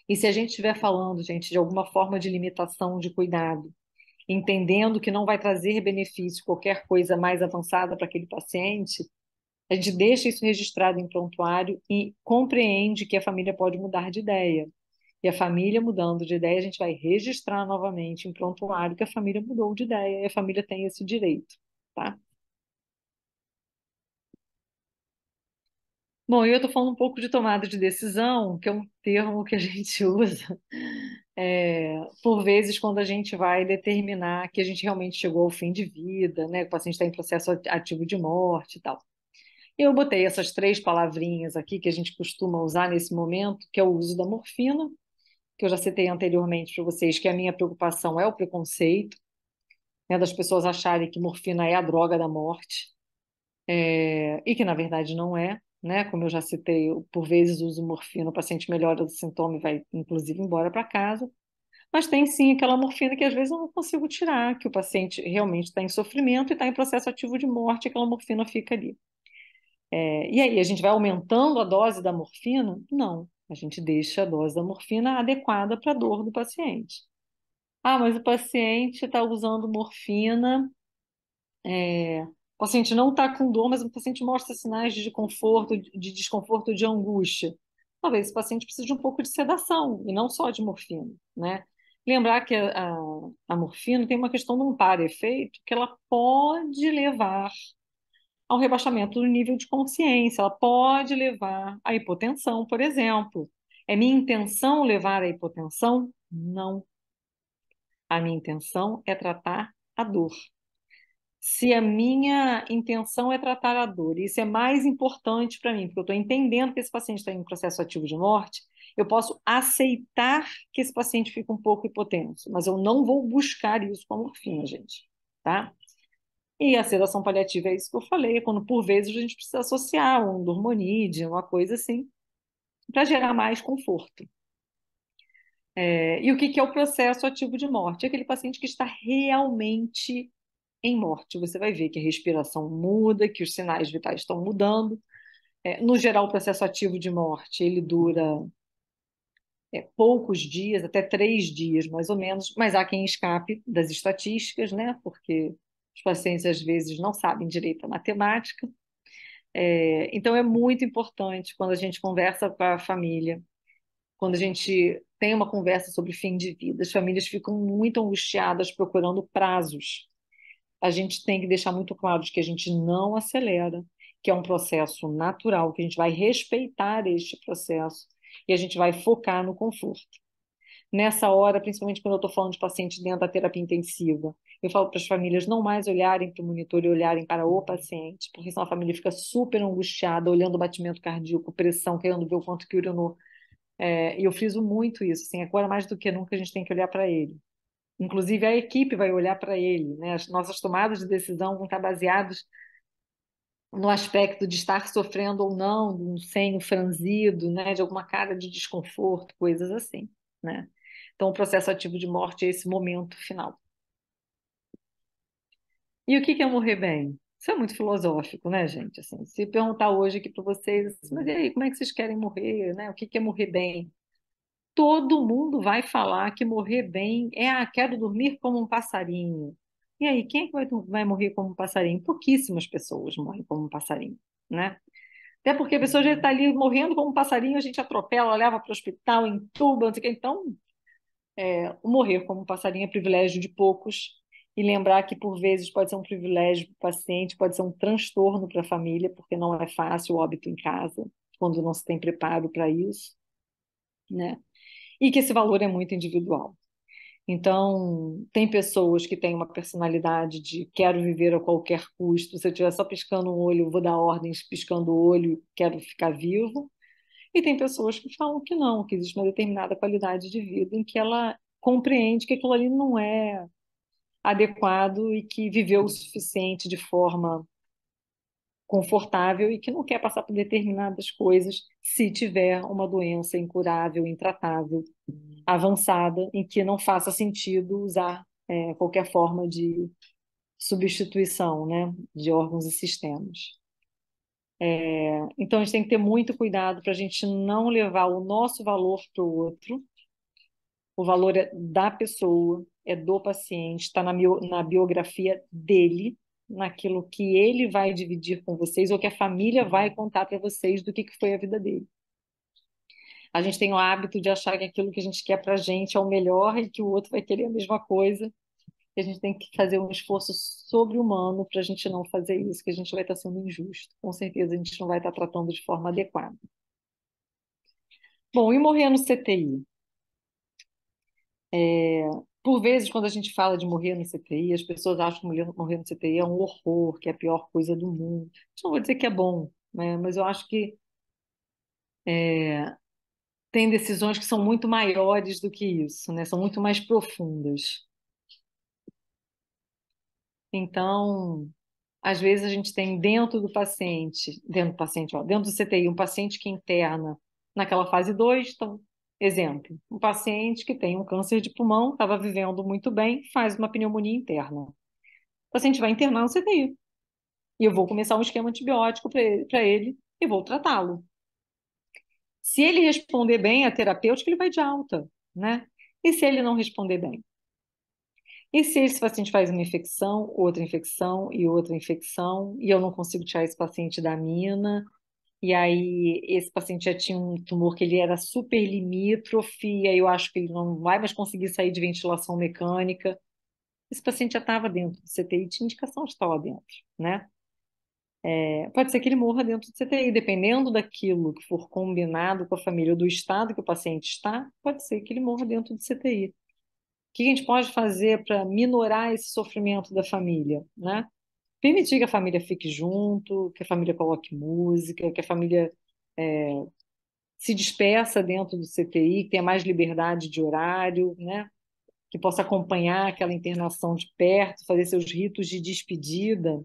E se a gente estiver falando, gente, de alguma forma de limitação de cuidado, entendendo que não vai trazer benefício qualquer coisa mais avançada para aquele paciente, a gente deixa isso registrado em prontuário e compreende que a família pode mudar de ideia. E a família mudando de ideia, a gente vai registrar novamente em prontuário que a família mudou de ideia e a família tem esse direito, tá? Bom, eu estou falando um pouco de tomada de decisão, que é um termo que a gente [laughs] usa é, por vezes, quando a gente vai determinar que a gente realmente chegou ao fim de vida, né? O paciente está em processo ativo de morte e tal. Eu botei essas três palavrinhas aqui que a gente costuma usar nesse momento, que é o uso da morfina, que eu já citei anteriormente para vocês, que a minha preocupação é o preconceito, né, das pessoas acharem que morfina é a droga da morte, é, e que na verdade não é né? Como eu já citei, eu, por vezes uso morfina, o paciente melhora do sintoma e vai, inclusive, embora para casa. Mas tem sim aquela morfina que às vezes eu não consigo tirar, que o paciente realmente está em sofrimento e está em processo ativo de morte, aquela morfina fica ali. É, e aí, a gente vai aumentando a dose da morfina? Não, a gente deixa a dose da morfina adequada para a dor do paciente. Ah, mas o paciente está usando morfina é, o paciente não está com dor, mas o paciente mostra sinais de conforto, de desconforto, de angústia. Talvez esse paciente precise de um pouco de sedação, e não só de morfina, né? Lembrar que a, a, a morfina tem uma questão de um para-efeito que ela pode levar ao rebaixamento do nível de consciência, ela pode levar à hipotensão, por exemplo. É minha intenção levar à hipotensão? Não. A minha intenção é tratar a dor se a minha intenção é tratar a dor. Isso é mais importante para mim, porque eu estou entendendo que esse paciente está em um processo ativo de morte. Eu posso aceitar que esse paciente fique um pouco hipotenso, mas eu não vou buscar isso com a morfina, gente, tá? E a sedação paliativa é isso que eu falei, é quando por vezes a gente precisa associar um dormonide, uma coisa assim, para gerar mais conforto. É, e o que, que é o processo ativo de morte? É aquele paciente que está realmente em morte, você vai ver que a respiração muda, que os sinais vitais estão mudando. É, no geral, o processo ativo de morte ele dura é, poucos dias, até três dias mais ou menos, mas há quem escape das estatísticas, né? Porque os pacientes às vezes não sabem direito a matemática. É, então é muito importante quando a gente conversa com a família, quando a gente tem uma conversa sobre fim de vida, as famílias ficam muito angustiadas procurando prazos a gente tem que deixar muito claro de que a gente não acelera, que é um processo natural, que a gente vai respeitar este processo e a gente vai focar no conforto. Nessa hora, principalmente quando eu estou falando de paciente dentro da terapia intensiva, eu falo para as famílias não mais olharem para o monitor e olharem para o paciente, porque senão a família fica super angustiada, olhando o batimento cardíaco, pressão, querendo ver o quanto que urinou. É, e eu friso muito isso, assim, agora é mais do que nunca a gente tem que olhar para ele. Inclusive a equipe vai olhar para ele, né? As nossas tomadas de decisão vão estar baseadas no aspecto de estar sofrendo ou não, de um senho franzido, né, de alguma cara de desconforto, coisas assim, né? Então, o processo ativo de morte é esse momento final. E o que é morrer bem? Isso é muito filosófico, né, gente? Assim, se perguntar hoje aqui para vocês, mas e aí, como é que vocês querem morrer, né? O que é morrer bem? todo mundo vai falar que morrer bem é, ah, quero dormir como um passarinho. E aí, quem é que vai, vai morrer como um passarinho? Pouquíssimas pessoas morrem como um passarinho, né? Até porque a pessoa já está ali morrendo como um passarinho, a gente atropela, leva para o hospital, entuba, não sei o que. Então, é, morrer como um passarinho é privilégio de poucos. E lembrar que, por vezes, pode ser um privilégio para o paciente, pode ser um transtorno para a família, porque não é fácil o óbito em casa, quando não se tem preparo para isso. Né? e que esse valor é muito individual. Então, tem pessoas que têm uma personalidade de quero viver a qualquer custo, se eu estiver só piscando um olho, vou dar ordens piscando o olho, quero ficar vivo. E tem pessoas que falam que não, que existe uma determinada qualidade de vida em que ela compreende que aquilo ali não é adequado e que viveu o suficiente de forma confortável e que não quer passar por determinadas coisas se tiver uma doença incurável, intratável, avançada, em que não faça sentido usar é, qualquer forma de substituição né, de órgãos e sistemas. É, então, a gente tem que ter muito cuidado para a gente não levar o nosso valor para o outro. O valor é da pessoa, é do paciente, está na, na biografia dele naquilo que ele vai dividir com vocês ou que a família vai uhum. contar para vocês do que, que foi a vida dele. A gente tem o hábito de achar que aquilo que a gente quer para a gente é o melhor e que o outro vai querer a mesma coisa. a gente tem que fazer um esforço sobre-humano para a gente não fazer isso, que a gente vai estar tá sendo injusto. Com certeza a gente não vai estar tá tratando de forma adequada. Bom, e morrer no CTI? É, por vezes, quando a gente fala de morrer no CTI, as pessoas acham que morrer no CTI é um horror, que é a pior coisa do mundo. Não vou dizer que é bom, né? mas eu acho que é, tem decisões que são muito maiores do que isso, né? são muito mais profundas. Então, às vezes a gente tem dentro do paciente, dentro do paciente, ó, dentro do CTI, um paciente que interna naquela fase 2, então Exemplo: um paciente que tem um câncer de pulmão, estava vivendo muito bem, faz uma pneumonia interna. O paciente vai internar no CTI. E eu vou começar um esquema antibiótico para ele, ele e vou tratá-lo. Se ele responder bem a terapêutica, ele vai de alta, né? E se ele não responder bem? E se esse paciente faz uma infecção, outra infecção e outra infecção, e eu não consigo tirar esse paciente da mina, e aí, esse paciente já tinha um tumor que ele era super limítrofe, e aí eu acho que ele não vai mais conseguir sair de ventilação mecânica. Esse paciente já estava dentro do CTI, tinha indicação de estar lá dentro, né? É, pode ser que ele morra dentro do CTI, dependendo daquilo que for combinado com a família ou do estado que o paciente está, pode ser que ele morra dentro do CTI. O que a gente pode fazer para minorar esse sofrimento da família, né? permitir que a família fique junto, que a família coloque música, que a família é, se dispersa dentro do CTI, que tenha mais liberdade de horário, né? que possa acompanhar aquela internação de perto, fazer seus ritos de despedida.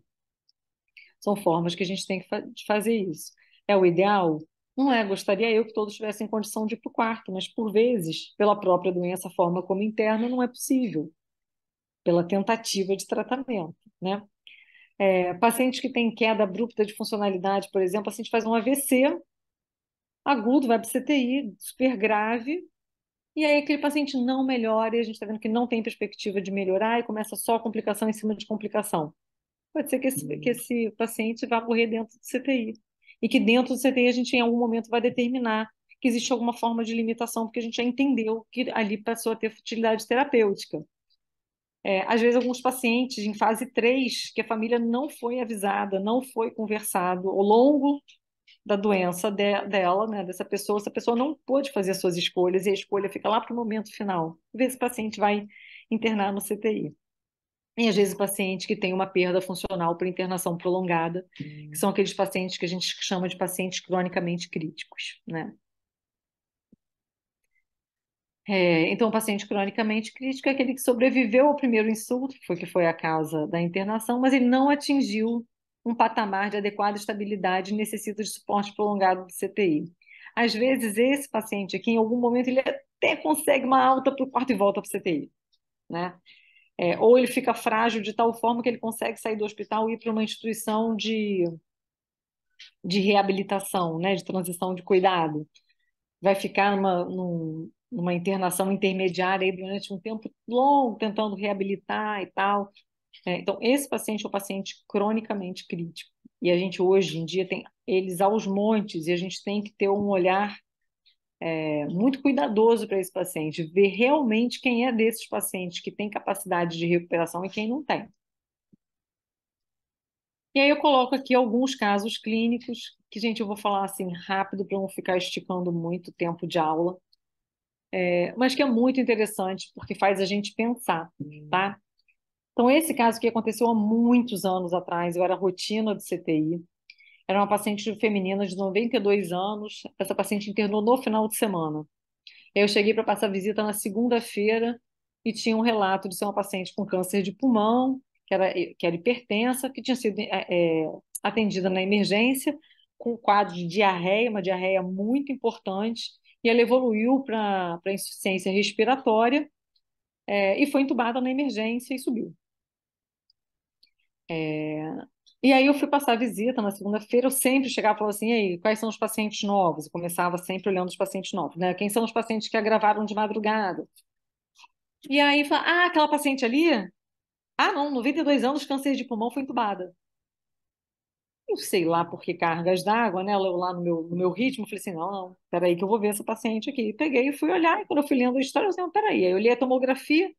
São formas que a gente tem que fa de fazer isso. É o ideal? Não é, gostaria eu que todos tivessem condição de ir para o quarto, mas por vezes, pela própria doença, forma como interna, não é possível, pela tentativa de tratamento, né? É, paciente que tem queda abrupta de funcionalidade, por exemplo, o paciente faz um AVC agudo, vai para o CTI, super grave, e aí aquele paciente não melhora e a gente está vendo que não tem perspectiva de melhorar e começa só complicação em cima de complicação. Pode ser que esse, que uhum. esse paciente vá morrer dentro do CTI. E que dentro do CTI a gente em algum momento vai determinar que existe alguma forma de limitação, porque a gente já entendeu que ali passou a ter futilidade terapêutica. É, às vezes, alguns pacientes em fase 3, que a família não foi avisada, não foi conversado ao longo da doença de, dela, né, dessa pessoa, essa pessoa não pôde fazer suas escolhas e a escolha fica lá para o momento final. Às vezes, o paciente vai internar no CTI. E às vezes, o paciente que tem uma perda funcional por internação prolongada, que são aqueles pacientes que a gente chama de pacientes cronicamente críticos, né? É, então, o paciente cronicamente crítico é aquele que sobreviveu ao primeiro insulto, que foi, que foi a causa da internação, mas ele não atingiu um patamar de adequada estabilidade e necessita de suporte prolongado do CTI. Às vezes, esse paciente aqui, em algum momento, ele até consegue uma alta para o quarto e volta para o CTI. Né? É, ou ele fica frágil de tal forma que ele consegue sair do hospital e ir para uma instituição de, de reabilitação, né? de transição de cuidado. Vai ficar numa, num, numa internação intermediária aí durante um tempo longo, tentando reabilitar e tal. É, então, esse paciente é um paciente cronicamente crítico. E a gente, hoje em dia, tem eles aos montes, e a gente tem que ter um olhar é, muito cuidadoso para esse paciente, ver realmente quem é desses pacientes que tem capacidade de recuperação e quem não tem. E aí eu coloco aqui alguns casos clínicos que, gente, eu vou falar assim rápido para não ficar esticando muito o tempo de aula, é, mas que é muito interessante porque faz a gente pensar, uhum. tá? Então, esse caso que aconteceu há muitos anos atrás, eu era rotina de CTI, era uma paciente feminina de 92 anos, essa paciente internou no final de semana. Eu cheguei para passar visita na segunda-feira e tinha um relato de ser uma paciente com câncer de pulmão, que era, que era hipertensa, que tinha sido é, é atendida na emergência, com quadro de diarreia, uma diarreia muito importante, e ela evoluiu para insuficiência respiratória é, e foi entubada na emergência e subiu. É, e aí eu fui passar a visita na segunda-feira, eu sempre chegava e falava assim, e aí, quais são os pacientes novos? Eu começava sempre olhando os pacientes novos, né? Quem são os pacientes que agravaram de madrugada? E aí, fala, ah, aquela paciente ali? Ah, não, 92 anos, câncer de pulmão, foi entubada eu sei lá por que cargas d'água, né? Eu lá no meu, no meu ritmo, falei assim, não, não, peraí que eu vou ver essa paciente aqui. peguei e fui olhar, e quando eu fui lendo a história, eu falei, assim, não, peraí, aí eu li a tomografia,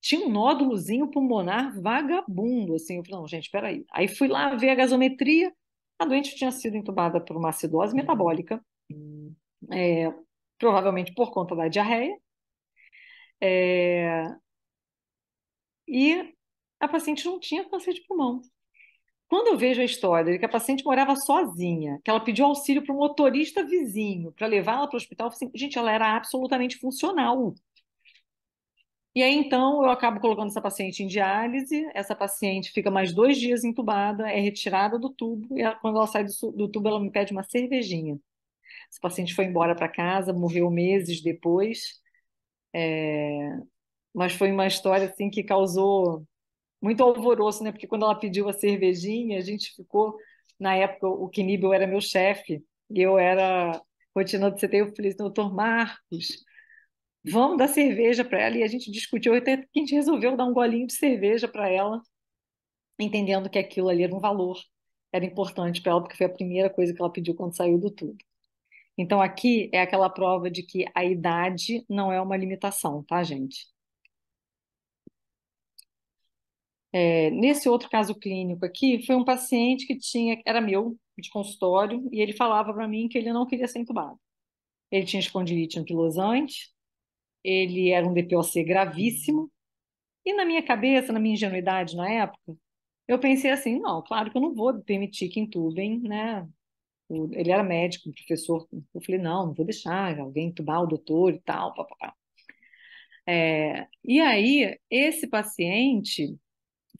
tinha um nódulozinho pulmonar vagabundo, assim, eu falei, não, gente, peraí. Aí fui lá ver a gasometria, a doente tinha sido entubada por uma acidose metabólica, é, provavelmente por conta da diarreia, é, e a paciente não tinha câncer de pulmão. Quando eu vejo a história de que a paciente morava sozinha, que ela pediu auxílio para o motorista vizinho para levá-la para o hospital, assim, gente, ela era absolutamente funcional. E aí, então, eu acabo colocando essa paciente em diálise, essa paciente fica mais dois dias entubada, é retirada do tubo, e ela, quando ela sai do, do tubo, ela me pede uma cervejinha. Essa paciente foi embora para casa, morreu meses depois, é... mas foi uma história assim que causou muito alvoroço, né? Porque quando ela pediu a cervejinha, a gente ficou. Na época, o Knibel era meu chefe, e eu era rotina do CT. Eu falei, assim, doutor Marcos, vamos dar cerveja para ela. E a gente discutiu até que a gente resolveu dar um golinho de cerveja para ela, entendendo que aquilo ali era um valor, era importante para ela, porque foi a primeira coisa que ela pediu quando saiu do tubo. Então, aqui é aquela prova de que a idade não é uma limitação, tá, gente? É, nesse outro caso clínico aqui, foi um paciente que tinha, era meu, de consultório, e ele falava para mim que ele não queria ser entubado. Ele tinha espondilite anquilosante, ele era um DPOC gravíssimo, e na minha cabeça, na minha ingenuidade na época, eu pensei assim, não, claro que eu não vou permitir que entubem, né? Ele era médico, professor, eu falei, não, não vou deixar alguém entubar o doutor e tal, papapá. É, e aí, esse paciente,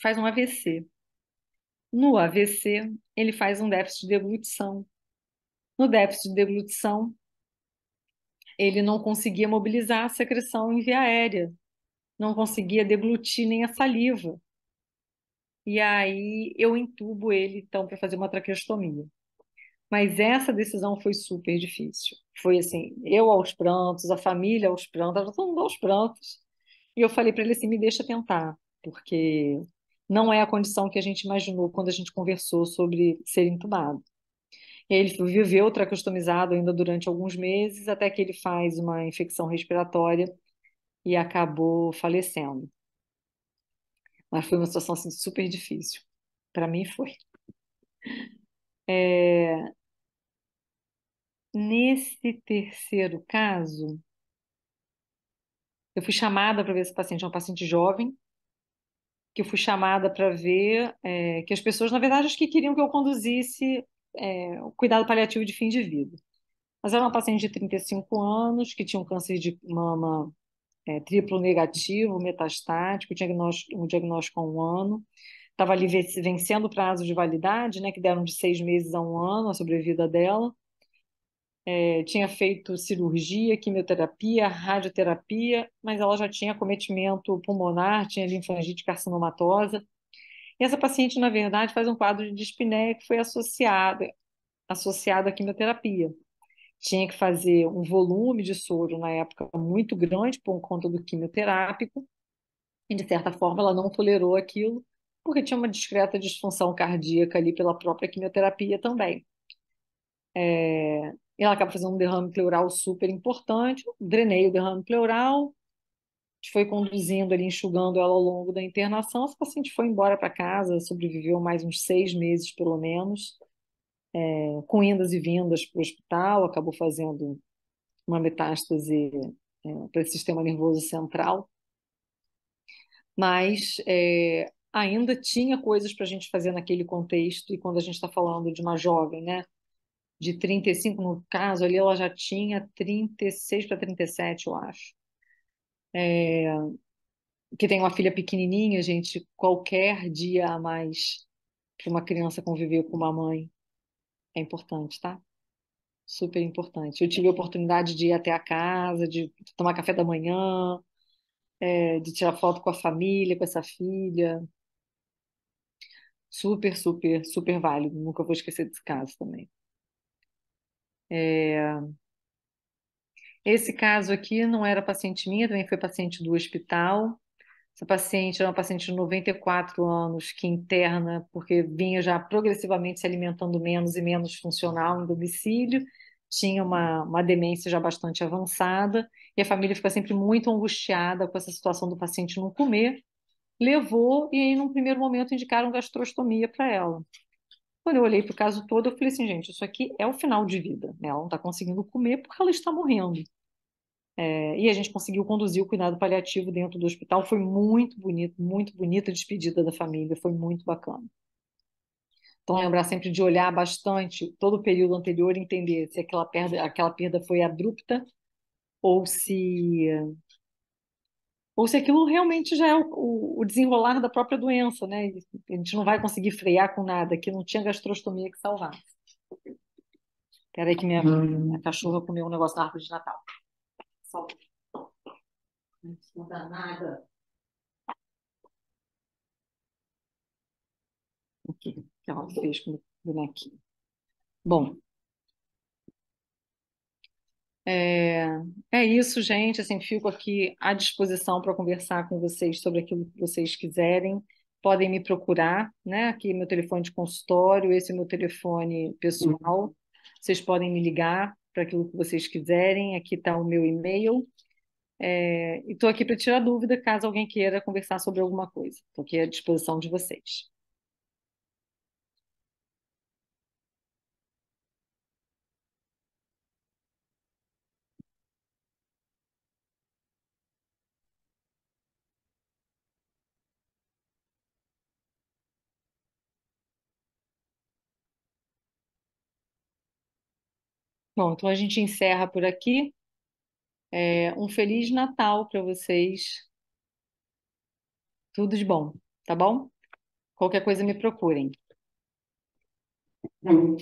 faz um AVC. No AVC, ele faz um déficit de deglutição. No déficit de deglutição, ele não conseguia mobilizar a secreção em via aérea, não conseguia deglutir nem a saliva. E aí eu entubo ele, então, para fazer uma traqueostomia. Mas essa decisão foi super difícil. Foi assim, eu aos prantos, a família aos prantos, todo mundo aos prantos. E eu falei para ele assim, me deixa tentar, porque não é a condição que a gente imaginou quando a gente conversou sobre ser entubado. E ele viveu tracostomizado ainda durante alguns meses, até que ele faz uma infecção respiratória e acabou falecendo. Mas foi uma situação assim, super difícil. Para mim foi. É... Nesse terceiro caso, eu fui chamada para ver esse paciente. É um paciente jovem, que eu fui chamada para ver, é, que as pessoas, na verdade, acho que queriam que eu conduzisse é, o cuidado paliativo de fim de vida. Mas era uma paciente de 35 anos, que tinha um câncer de mama é, triplo negativo, metastático, diagnóstico, um diagnóstico há um ano. Estava ali vencendo o prazo de validade, né, que deram de seis meses a um ano, a sobrevida dela é, tinha feito cirurgia, quimioterapia, radioterapia, mas ela já tinha acometimento pulmonar, tinha linfangite carcinomatosa. E essa paciente, na verdade, faz um quadro de dispneia que foi associado associado à quimioterapia. Tinha que fazer um volume de soro na época muito grande por conta do quimioterápico, e de certa forma ela não tolerou aquilo, porque tinha uma discreta disfunção cardíaca ali pela própria quimioterapia também. É, ela acaba fazendo um derrame pleural super importante, drenei o derrame pleural, foi conduzindo ali, enxugando ela ao longo da internação, essa paciente foi embora para casa, sobreviveu mais uns seis meses, pelo menos, é, com indas e vindas para o hospital, acabou fazendo uma metástase é, para o sistema nervoso central, mas é, ainda tinha coisas para a gente fazer naquele contexto, e quando a gente está falando de uma jovem, né, de 35, no caso ali ela já tinha 36 para 37, eu acho. É, que tem uma filha pequenininha, gente, qualquer dia a mais que uma criança conviver com uma mãe é importante, tá? Super importante. Eu tive a oportunidade de ir até a casa, de tomar café da manhã, é, de tirar foto com a família, com essa filha. Super, super, super válido. Nunca vou esquecer desse caso também. É... Esse caso aqui não era paciente minha, também foi paciente do hospital. Essa paciente era uma paciente de 94 anos que interna porque vinha já progressivamente se alimentando menos e menos funcional em domicílio, tinha uma, uma demência já bastante avançada e a família fica sempre muito angustiada com essa situação do paciente não comer. Levou e aí, um primeiro momento, indicaram gastrostomia para ela. Quando eu olhei para o caso todo, eu falei assim, gente, isso aqui é o final de vida. Né? Ela não está conseguindo comer porque ela está morrendo. É, e a gente conseguiu conduzir o cuidado paliativo dentro do hospital. Foi muito bonito, muito bonita a despedida da família, foi muito bacana. Então, lembrar sempre de olhar bastante todo o período anterior e entender se aquela perda, aquela perda foi abrupta ou se ou se aquilo realmente já é o, o, desenrolar da própria doença, né? A gente não vai conseguir frear com nada, que não tinha gastrostomia que salvar. Peraí que minha, hum. minha cachorra comeu um negócio na árvore de Natal. Só. Não dá nada. O que ela fez com o bonequinho? Bom, é, é isso, gente. Assim, fico aqui à disposição para conversar com vocês sobre aquilo que vocês quiserem. Podem me procurar, né? Aqui meu telefone de consultório, esse é meu telefone pessoal. Vocês podem me ligar para aquilo que vocês quiserem. Aqui está o meu e-mail. É, e estou aqui para tirar dúvida caso alguém queira conversar sobre alguma coisa. Estou aqui à disposição de vocês. Bom, então a gente encerra por aqui. É, um feliz Natal para vocês. Tudo de bom, tá bom? Qualquer coisa me procurem. Hum.